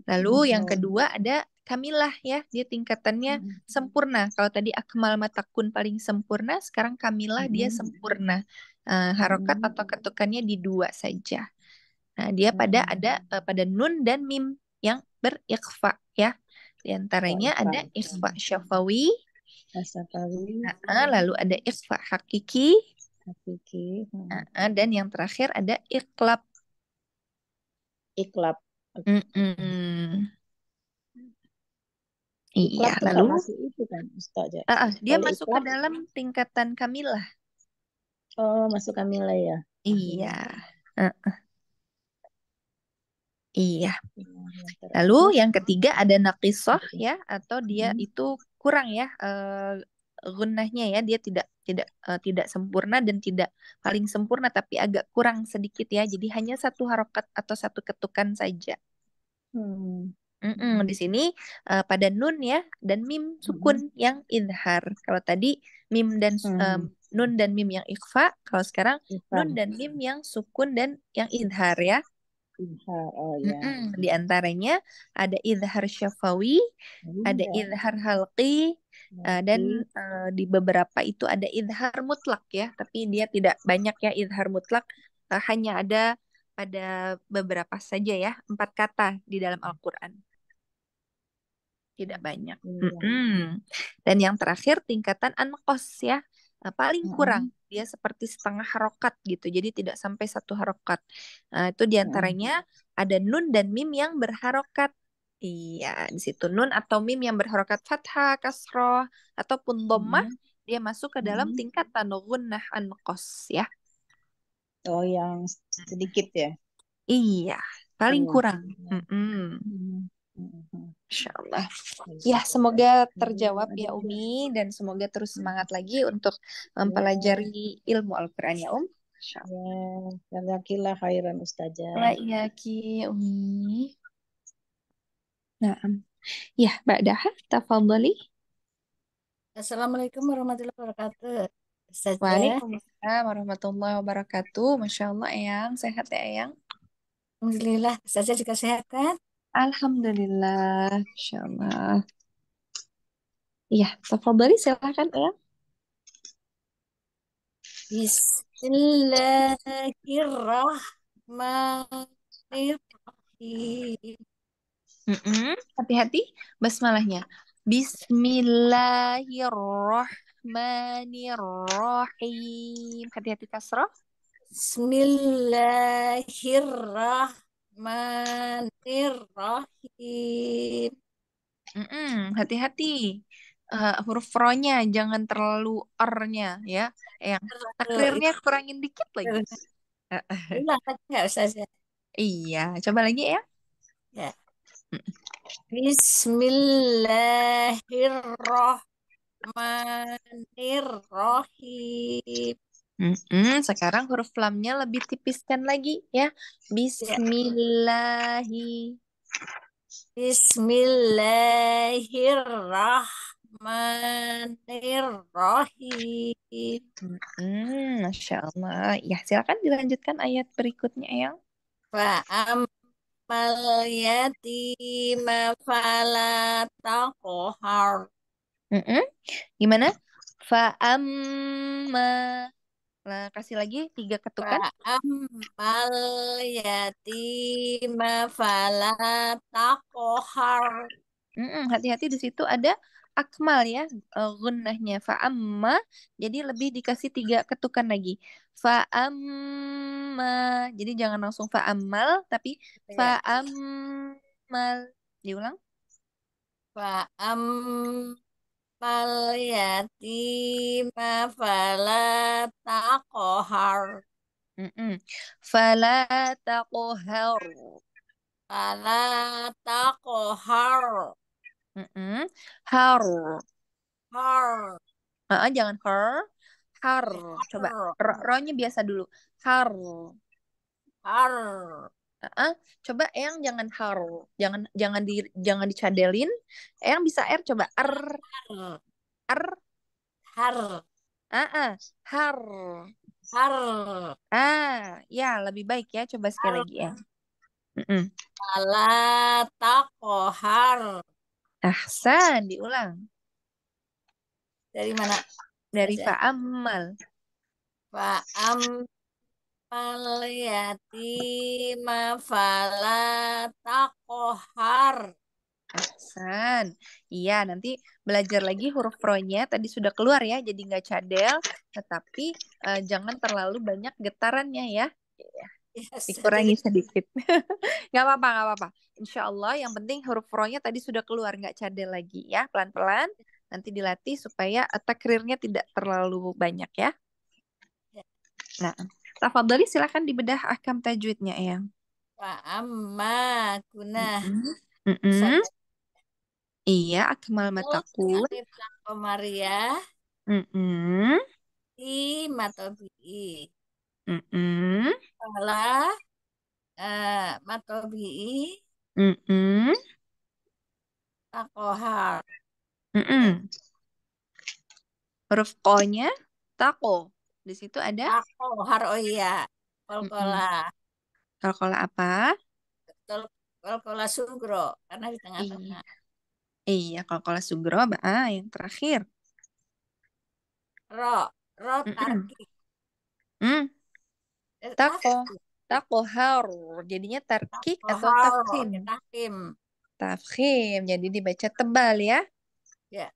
S3: lalu yang kedua ada kamilah ya dia tingkatannya hmm. sempurna kalau tadi akmal matakun paling sempurna sekarang kamilah hmm. dia sempurna uh, harokat atau ketukannya di dua saja nah dia pada ada uh, pada nun dan mim yang berikhfa ya di antaranya ada ikhfa syafawi Asafawi. Nah, lalu ada ikhfa hakiki. Hakiki. Nah, dan yang terakhir ada iklab. Iklab. Mm -mm.
S10: Iya, lalu itu kan Ustazah. Uh, uh, dia Kalau masuk
S3: ikhlab. ke dalam tingkatan kamilah.
S10: Oh, masuk kamilah ya. Iya.
S3: Uh -uh. Iya. iya lalu yang ketiga ada nakisoh iya. ya atau dia hmm. itu kurang ya uh, eh, gunahnya ya dia tidak tidak uh, tidak sempurna dan tidak paling sempurna tapi agak kurang sedikit ya jadi hanya satu harokat atau satu ketukan saja
S2: hmm. Mm
S3: -mm, di sini uh, pada nun ya dan mim sukun hmm. yang idhar kalau tadi mim dan hmm. um, nun dan mim yang ikhfa kalau sekarang nun dan mim yang sukun dan yang idhar ya Izhar. Oh ya. Mm -mm. Di antaranya ada izhar syafawi, oh, ada iya. izhar halqi, Uh, dan uh, di beberapa itu ada idhar mutlak ya, tapi dia tidak banyak ya idhar mutlak, uh, hanya ada pada beberapa saja ya, empat kata di dalam Al-Quran. Tidak banyak. Mm -hmm. Dan yang terakhir tingkatan anqos ya, uh, paling kurang dia seperti setengah harokat gitu jadi tidak sampai satu harokat nah, itu diantaranya hmm. ada nun dan mim yang berharokat iya di situ nun atau mim yang berharokat fathah kasroh ataupun domah hmm. dia masuk ke dalam hmm. tingkatan gunnah kos ya oh yang sedikit ya iya paling oh, iya. hmm. kurang hmm. Hmm. Insya Allah. Ya, semoga terjawab ya Umi dan semoga terus hmm. semangat lagi untuk mempelajari
S10: iya. ilmu Al-Quran ya Um. Ya, dan Ya, khairan Ustazah. Wa
S3: iya, ki, Umi. Nah, ya, Mbak Daha, tafadhali.
S10: Assalamualaikum warahmatullahi
S3: wabarakatuh. Ustazah. Waalaikumsalam warahmatullahi wabarakatuh. Masya Allah, Eyang.
S7: Sehat ya, Eyang? Alhamdulillah. Ustazah juga sehat kan?
S3: Alhamdulillah,
S5: insyaallah. Iya, tafadhali silakan ya.
S7: Bismillahirrahmanirrahim.
S3: Mm-mm. Hati-hati basmalahnya.
S7: Bismillahirrahmanirrahim. Hati-hati kasroh. Bismillahirrahmanirrahim. Bismillahirrahmanirrahim.
S3: Mm-mm, hati-hati. Uh, huruf ro jangan terlalu r-nya ya. Yang takrirnya er. kurangin dikit lagi.
S7: Enggak, sih? Iya, coba lagi ya. Ya. Mm. Bismillahirrahmanirrahim.
S3: Mm-mm, sekarang huruf lamnya lebih tipiskan
S7: lagi ya. ya. Bismillahi. Bismillahirrahmanirrahim.
S3: Mm-mm, Masya Allah. Ya, silakan dilanjutkan ayat
S7: berikutnya, ya. Fa'am yatima fala taqhar.
S3: Mm -mm. Gimana?
S7: Fa'amma Nah, kasih lagi tiga ketukan. Amal yatima fala
S9: takohar.
S3: Mm-mm, hati-hati di situ ada akmal ya e, gunahnya fa'amma jadi lebih dikasih tiga ketukan lagi fa'amma jadi jangan langsung fa'amal tapi iya. fa'amal diulang
S7: fa'am Paliati ma fala taqhar fala takohar. fala takohar. har har
S3: uh-uh, jangan her har coba ro biasa dulu har har uh, coba yang jangan har jangan jangan di jangan dicadelin yang bisa r coba r r har ah uh, uh, har har ah ya lebih baik ya coba sekali har. lagi ya mm -mm. har ahsan diulang
S7: dari mana dari pak Amal pak Am Palyati mafala takohar.
S3: Ahsan. Iya, nanti belajar lagi huruf pronya. Tadi sudah keluar ya, jadi nggak cadel. Tetapi uh, jangan terlalu banyak getarannya ya. Yes, iya, Dikurangi sedikit. nggak apa-apa, nggak apa-apa. Insya Allah yang penting huruf pronya tadi sudah keluar, nggak cadel lagi ya. Pelan-pelan nanti dilatih supaya eh, takrirnya tidak terlalu banyak ya. Iya. Nah, Tafadhali silakan dibedah ahkam tajwidnya, ya.
S7: Wa amma kuna. Mm
S3: -mm. -hmm. Iya, akmal mataku.
S7: Oh, Maria.
S3: Mm -mm.
S7: I matobi'i.
S3: Mm -mm.
S7: Salah. Uh, eh, matobi'i.
S3: Mm -mm.
S7: Takohar.
S3: Mm -mm. Huruf ko-nya
S7: tako. Di situ ada ah, oh haroya, oh kolkola. Mm-hmm.
S3: Kolkola apa?
S7: Kol kolkola sugro, karena di tengah-tengah.
S3: Iya, iya kolkola sugro, ah, yang terakhir.
S7: Ro, ro tarki. Mm. -mm. Tako,
S3: tako har. Jadinya tarkik
S7: atau takfim.
S3: Takfim. jadi dibaca tebal ya. Ya.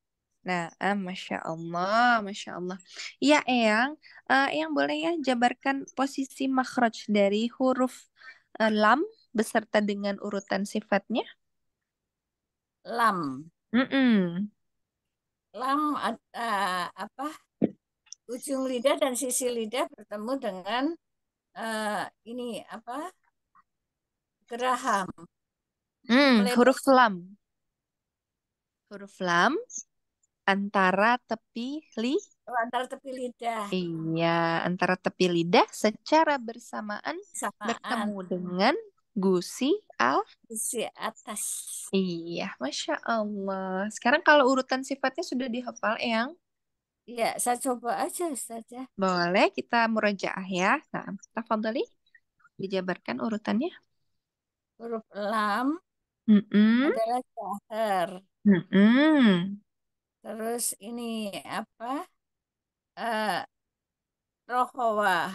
S3: Nah, ah, masya Allah, masya Allah. Iya, Eyang, uh, Eyang boleh ya jabarkan posisi makhraj dari huruf uh, lam beserta dengan urutan sifatnya?
S7: Lam. Mm -mm. Lam uh, apa? Ujung lidah dan sisi lidah bertemu dengan uh, ini apa? Geraham.
S3: Mm, huruf lam. Huruf lam antara tepi li
S7: oh, antara tepi lidah.
S3: Iya, antara tepi lidah secara bersamaan, bersamaan. bertemu dengan gusi al
S7: gusi atas.
S3: Iya, masya Allah. Sekarang kalau urutan sifatnya sudah dihafal yang
S7: Iya, saya coba aja saja.
S3: Boleh kita murajaah ya. Nah, tafadhali dijabarkan urutannya.
S7: Huruf lam. Mm -mm. adalah jahar.
S3: Mm -mm.
S7: Terus ini apa? Eh rohowa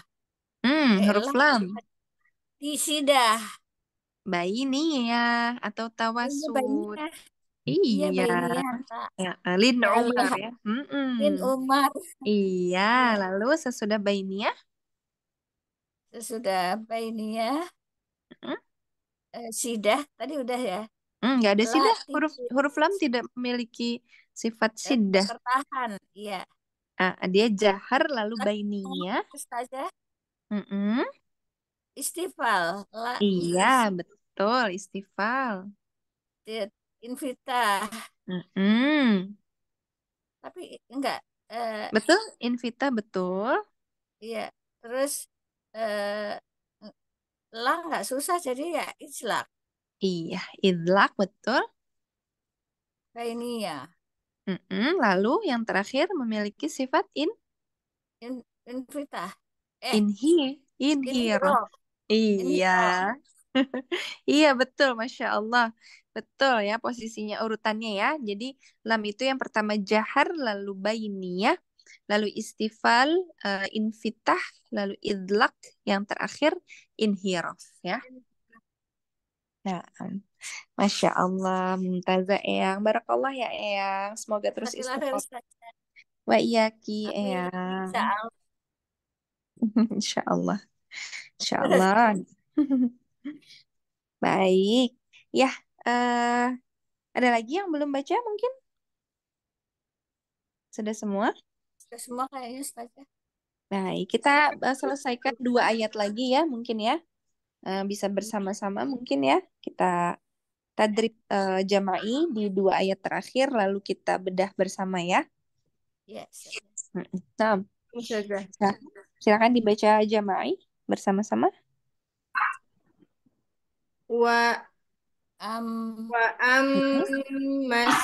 S2: Hmm, huruf lam.
S3: Tisidah. ya atau tawasud. Iya, iya ya, eh, Lin Umar ya.
S7: Mm-mm. Lin Umar. Iya,
S3: iya. lalu sesudah bayi ya
S7: Sesudah bayi mm ya Eh, sidah, tadi udah ya.
S3: Mm, nggak ada sidah. Huruf huruf lam tidak memiliki sifat sidah
S7: bertahan, iya
S3: uh, dia iya. jahar lalu baininya ustazah mm -mm. istifal La iya betul istifal invita mm -mm.
S7: tapi enggak uh, betul
S3: invita betul
S7: iya terus uh, lah nggak susah jadi ya idlak
S3: iya idlak betul kayak ini ya Mm-mm. Lalu yang terakhir memiliki sifat in
S7: In, in kita. Eh, in he, in, Hero.
S3: Iya. iya betul, masya Allah. Betul ya posisinya urutannya ya. Jadi lam itu yang pertama jahar, lalu ya lalu istifal, uh, eh, invitah, lalu idlak, yang terakhir inhiraf ya.
S6: Nah, Masya Allah, Mumtaza Eyang.
S3: Barakallah ya Eyang. Semoga terus istiqomah.
S6: Wa iyaki
S3: Eyang.
S6: Insya Allah. Insya Allah. Baik.
S3: Ya, uh, ada lagi yang belum baca mungkin? Sudah semua?
S7: Sudah semua kayaknya, Ustazah.
S3: Baik, kita eh, selesaikan dua ayat lagi ya mungkin ya. Eh, bisa hmm. bersama-sama mungkin ya kita tadrib uh, eh, jama'i di dua ayat terakhir lalu kita bedah bersama ya.
S7: Yes. Iya, nah,
S3: nah silakan dibaca jama'i bersama-sama.
S1: Wa am wa am mas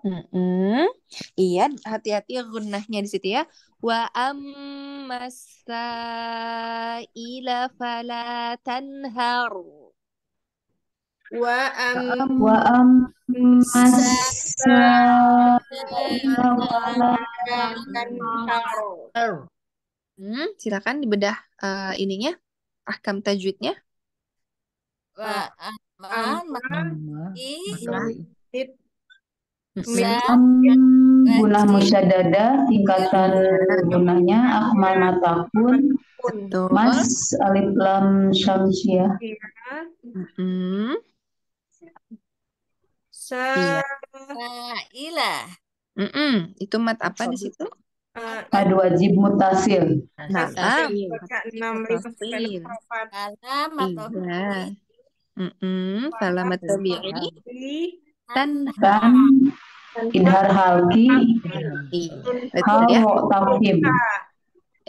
S3: Mm
S5: -hmm. Iya,
S3: hati-hati ya gunahnya di situ ya. Wa ammasaila fala tanhar.
S4: Wa am wa ammasaila fala
S5: tanhar.
S3: Hmm, silakan dibedah uh, ininya, ahkam
S4: tajwidnya.
S5: Wa amma i Sam
S4: iya. Gunah iya. iya. Musyadada tingkatan gunahnya Akmal Matakun Mas Alif Lam
S3: Syamsia ya.
S4: mm.
S7: Sa'ila
S3: mm itu mat apa di situ? Uh,
S4: wajib mutasil.
S3: Nah,
S5: enam lima
S4: Salam
S3: atau Salam atau
S4: Tanha
S3: idhar halki ya. hal tafhim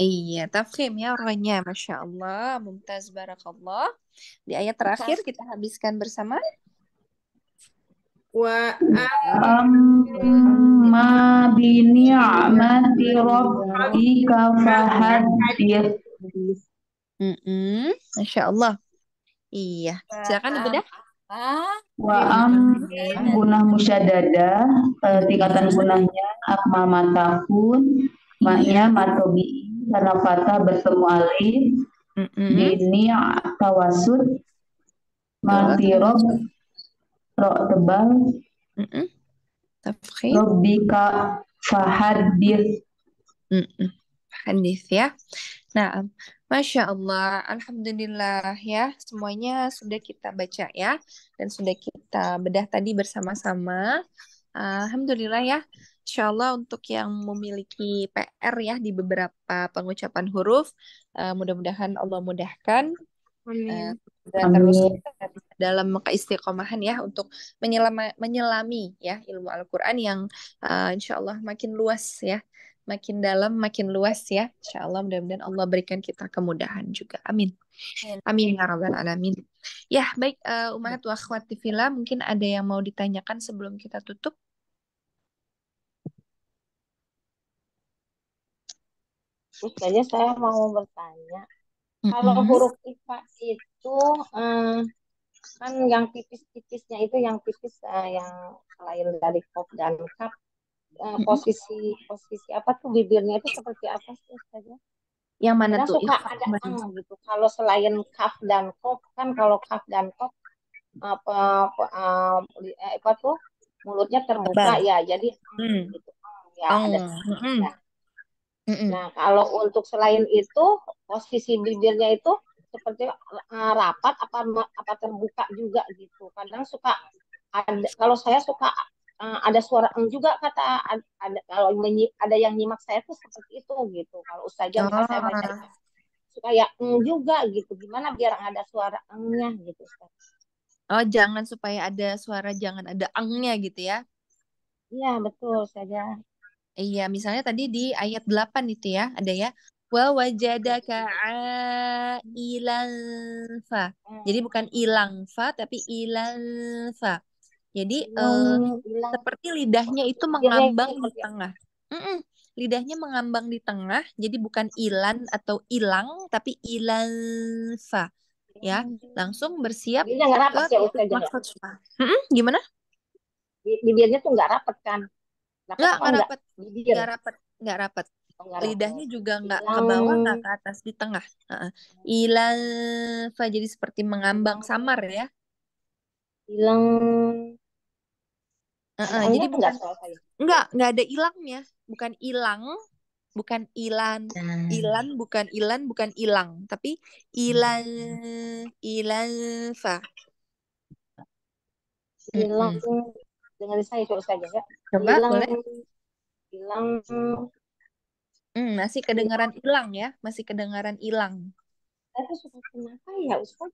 S3: Iya, tafhim ya orangnya Masya Allah, mumtaz barakallah. Di ayat terakhir kita habiskan bersama.
S4: Wa amma bini'amati ni'mati rabbika fahaddith. Mm -mm. Masya Allah.
S3: Iya. Silakan Ibu dah. Wa'am
S4: gunah musyadada eh, tingkatan gunahnya akma matahun maknya matobi karena fata bertemu alif ini tawasud martirob rok tebal Tafkhir. Robika fahadir
S3: Mm ya. Nah, Masya Allah, Alhamdulillah ya, semuanya sudah kita baca ya, dan sudah kita bedah tadi bersama-sama. Ah, Alhamdulillah ya, Insya Allah untuk yang memiliki PR ya di beberapa pengucapan huruf, ah, mudah-mudahan Allah mudahkan. Amin. Ah, dan terus dalam keistiqomahan ya untuk menyelami, menyelami ya ilmu Al-Quran yang insya Allah makin luas ya makin dalam, makin luas ya. Insya Allah mudah-mudahan Allah berikan kita kemudahan juga. Amin. Amin
S6: ya rabbal alamin.
S3: Ya baik uh, eh, umat wa akhwati fila mungkin ada yang mau ditanyakan sebelum kita tutup. Ustazah saya mau
S5: bertanya. Mm-hmm. Kalau huruf IPA itu um, kan yang tipis-tipisnya itu yang tipis uh, yang lain dari kop dan kap Eh, posisi posisi apa tuh bibirnya itu seperti apa sih saja?
S3: Yang mana Karena tuh? suka ada mana? Eh,
S5: gitu. Kalau selain cuff dan kop kan kalau cuff dan kop apa apa eh, apa tuh mulutnya terbuka apa? ya jadi
S2: hmm. gitu. Ya, oh. ada,
S5: Nah. Hmm. nah kalau untuk selain itu posisi bibirnya itu seperti uh, rapat apa apa terbuka juga gitu kadang suka ada kalau saya suka Eh, ada suara eng juga kata ada kalau ada yang nyimak saya tuh seperti itu gitu kalau ustazah oh. saya ah. baca supaya ya eng juga gitu gimana biar ada suara engnya gitu
S3: Oh jangan supaya ada suara jangan ada engnya gitu ya Iya betul saja Iya misalnya tadi di ayat 8 itu ya ada ya wa wajadaka ilan hmm. Jadi bukan ilangfa tapi ilan fa. Jadi hmm, uh, seperti lidahnya itu iya, mengambang di iya. tengah. Mm-mm. Lidahnya mengambang di tengah, jadi bukan ilan atau ilang, tapi ilanfa. Ya, langsung bersiap. Dia nggak rapat ya, Hmm, gimana? Bibirnya tuh nggak rapat kan? nggak, nggak rapat. Nggak rapat. Nggak rapat. Oh, lidahnya juga nggak ke bawah nggak ke atas di tengah uh -uh. ilanfa jadi seperti mengambang samar ya Ilang Uh, jadi bukan Enggak, enggak ada ilangnya. Bukan ilang, bukan ilan, hmm. ilan bukan ilan, bukan ilang, tapi ilan
S8: fa Ilang. Mm-hmm.
S5: saya coba saja ya. Coba ya. ilang, boleh. Ilang. Hmm, masih kedengaran ilang
S3: ya, masih kedengaran ilang.
S5: saya suka kenapa ya,
S3: Ustaz?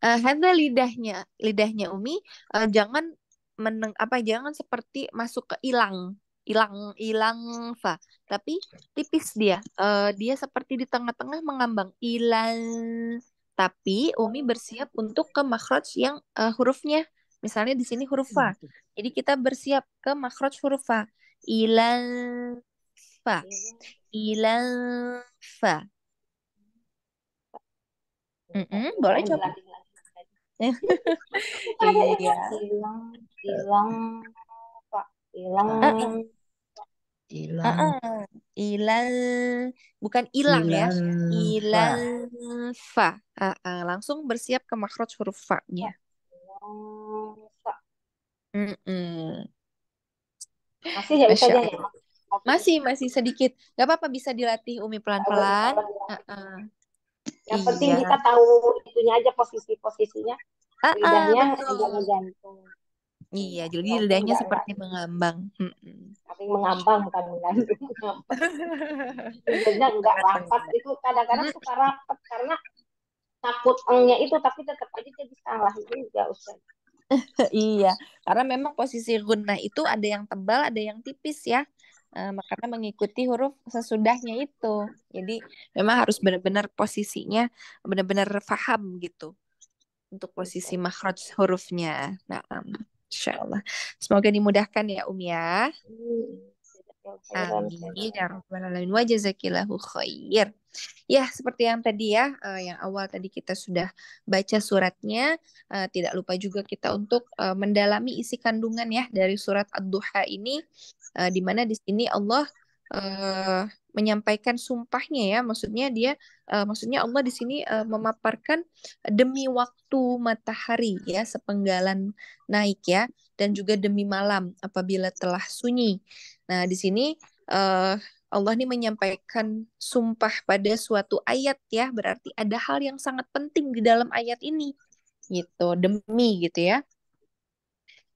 S3: Uh, lidahnya, lidahnya Umi, uh, jangan meneng apa jangan seperti masuk ke ilang hilang hilang fa tapi tipis dia uh, dia seperti di tengah-tengah mengambang ilan tapi umi bersiap untuk ke makhraj yang uh, hurufnya misalnya di sini huruf fa hmm. jadi kita bersiap ke makhraj huruf fa ilan fa
S8: ilan fa mm -mm,
S2: boleh coba
S5: iya. Hilang, hilang, Pak. Hilang. Ah, eh. Hilang. Ah, ah. hilang
S3: bukan hilang ya. hilang
S6: fa. Uh, uh,
S3: langsung bersiap ke makhraj huruf fa-nya. Fa. Ya. Mm -mm.
S2: Masih ya. ya?
S3: Masih masih sedikit. nggak apa-apa bisa dilatih Umi pelan-pelan. Uh
S5: -uh. Yang iya. penting kita tahu itunya aja posisi-posisinya. uh, lidahnya agak menggantung. Iya, jadi
S3: oh, lidahnya seperti mengambang.
S5: Tapi mengambang bukan menggantung. lidahnya enggak rapat itu kadang-kadang nah. suka rapat karena takut engnya itu tapi tetap aja jadi salah juga usah.
S4: iya, karena memang
S3: posisi guna itu ada yang tebal, ada yang tipis ya uh, eh, makanya mengikuti huruf sesudahnya itu. Jadi memang harus benar-benar posisinya benar-benar faham gitu untuk posisi makhraj hurufnya. Nah, um, insya Semoga dimudahkan ya Umi ya. Amin ya rabbal alamin khair. Ya, seperti yang tadi ya, eh, yang awal tadi kita sudah baca suratnya, eh, tidak lupa juga kita untuk eh, mendalami isi kandungan ya dari surat Ad-Duha ini Dimana di sini Allah menyampaikan sumpahnya ya maksudnya dia maksudnya Allah di sini memaparkan demi waktu matahari ya sepenggalan naik ya dan juga demi malam apabila telah sunyi Nah, di sini uh, Allah ini menyampaikan sumpah pada suatu ayat ya, berarti ada hal yang sangat penting di dalam ayat ini. Gitu, demi gitu ya.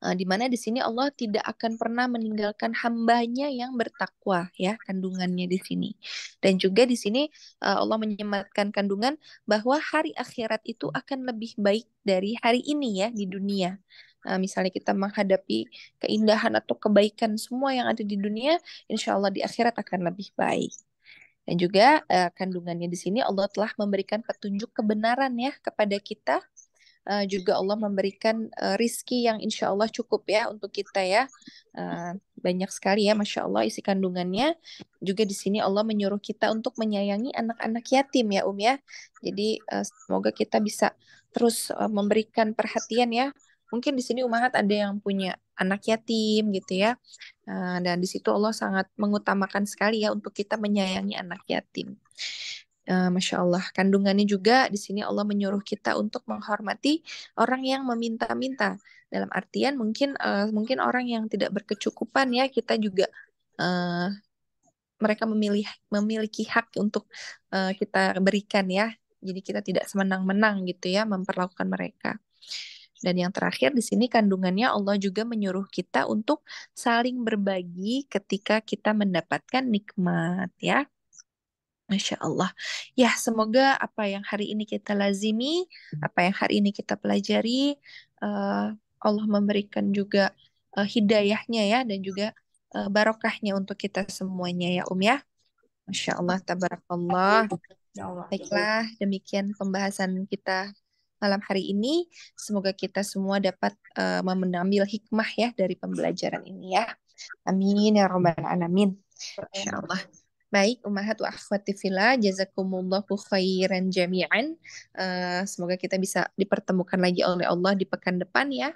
S3: Eh, di mana di sini Allah tidak akan pernah meninggalkan hambanya yang bertakwa ya kandungannya di sini dan juga di sini uh, Allah menyematkan kandungan bahwa hari akhirat itu akan lebih baik dari hari ini ya di dunia uh, misalnya kita menghadapi keindahan atau kebaikan semua yang ada di dunia, insya Allah di akhirat akan lebih baik. Dan juga uh, kandungannya di sini Allah telah memberikan petunjuk kebenaran ya kepada kita. Uh, juga Allah memberikan uh, rizki yang insya Allah cukup ya untuk kita ya uh, banyak sekali ya masya Allah isi kandungannya juga di sini Allah menyuruh kita untuk menyayangi anak-anak yatim ya Um ya jadi uh, semoga kita bisa terus uh, memberikan perhatian ya mungkin di sini umat ada yang punya anak yatim gitu ya eh, dan di situ Allah sangat mengutamakan sekali ya untuk kita menyayangi anak yatim eh, masya Allah kandungannya juga di sini Allah menyuruh kita untuk menghormati orang yang meminta-minta dalam artian mungkin eh, mungkin orang yang tidak berkecukupan ya kita juga mereka memilih memiliki hak untuk kita berikan ya jadi kita tidak semenang-menang gitu ya memperlakukan mereka. Dan yang terakhir di sini kandungannya Allah juga menyuruh kita untuk saling berbagi ketika kita mendapatkan nikmat ya. Masya Allah. Ya, semoga apa yang hari ini kita lazimi, apa yang hari ini kita pelajari, uh, Allah memberikan juga uh, hidayahnya ya, dan juga uh, barokahnya untuk kita semuanya ya, Um ya. Masya Allah, tabarakallah. Baiklah, demikian pembahasan kita malam hari ini. Semoga kita semua dapat uh, mengambil hikmah ya dari pembelajaran ini ya. Amin ya robbal alamin. Insyaallah. Baik, Umahat wa akhwati fila, jazakumullahu khairan jami'an. Uh, semoga kita bisa dipertemukan lagi oleh Allah di pekan depan ya.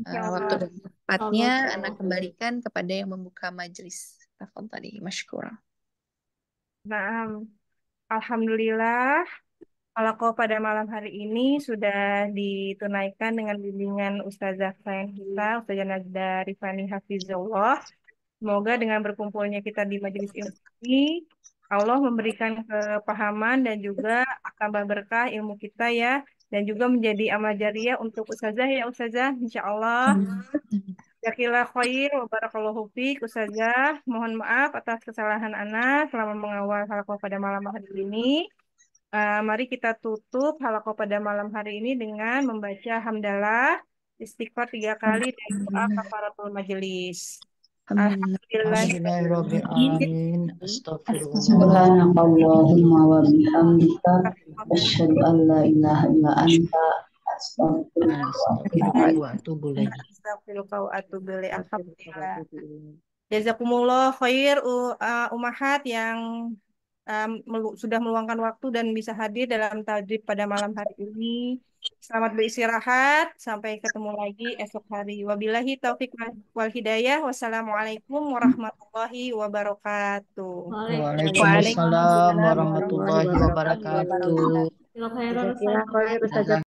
S3: Uh, ya waktu dan tempatnya, anak kembalikan kepada yang membuka majelis. Tafadhali, masykurah.
S1: Nah, Alhamdulillah. Alako pada malam hari ini sudah ditunaikan dengan bimbingan Ustazah klien kita, Ustazah Nazda Rifani Hafizullah. Semoga dengan berkumpulnya kita di majelis ilmu ini, Allah memberikan kepahaman dan juga tambah berkah ilmu kita ya, dan juga menjadi amal jariah untuk Ustazah ya Ustazah, insya Allah. Yakilah khair wa barakallahu Ustazah. Mohon maaf atas kesalahan anak selama mengawal halakoh pada malam hari ini. Uh, mari kita tutup halako pada malam hari ini dengan membaca hamdalah istighfar tiga kali dan doa kafaratul majelis.
S4: Alhamdulillah.
S1: Jazakumullah khair uh, umahat yang um, sudah meluangkan waktu dan bisa hadir dalam tadrib pada malam hari ini. Selamat beristirahat. Sampai ketemu lagi esok hari. Wabillahi taufik wal hidayah. Wassalamualaikum warahmatullahi wabarakatuh. Waalaikumsalam
S2: warahmatullahi
S1: wabarakatuh.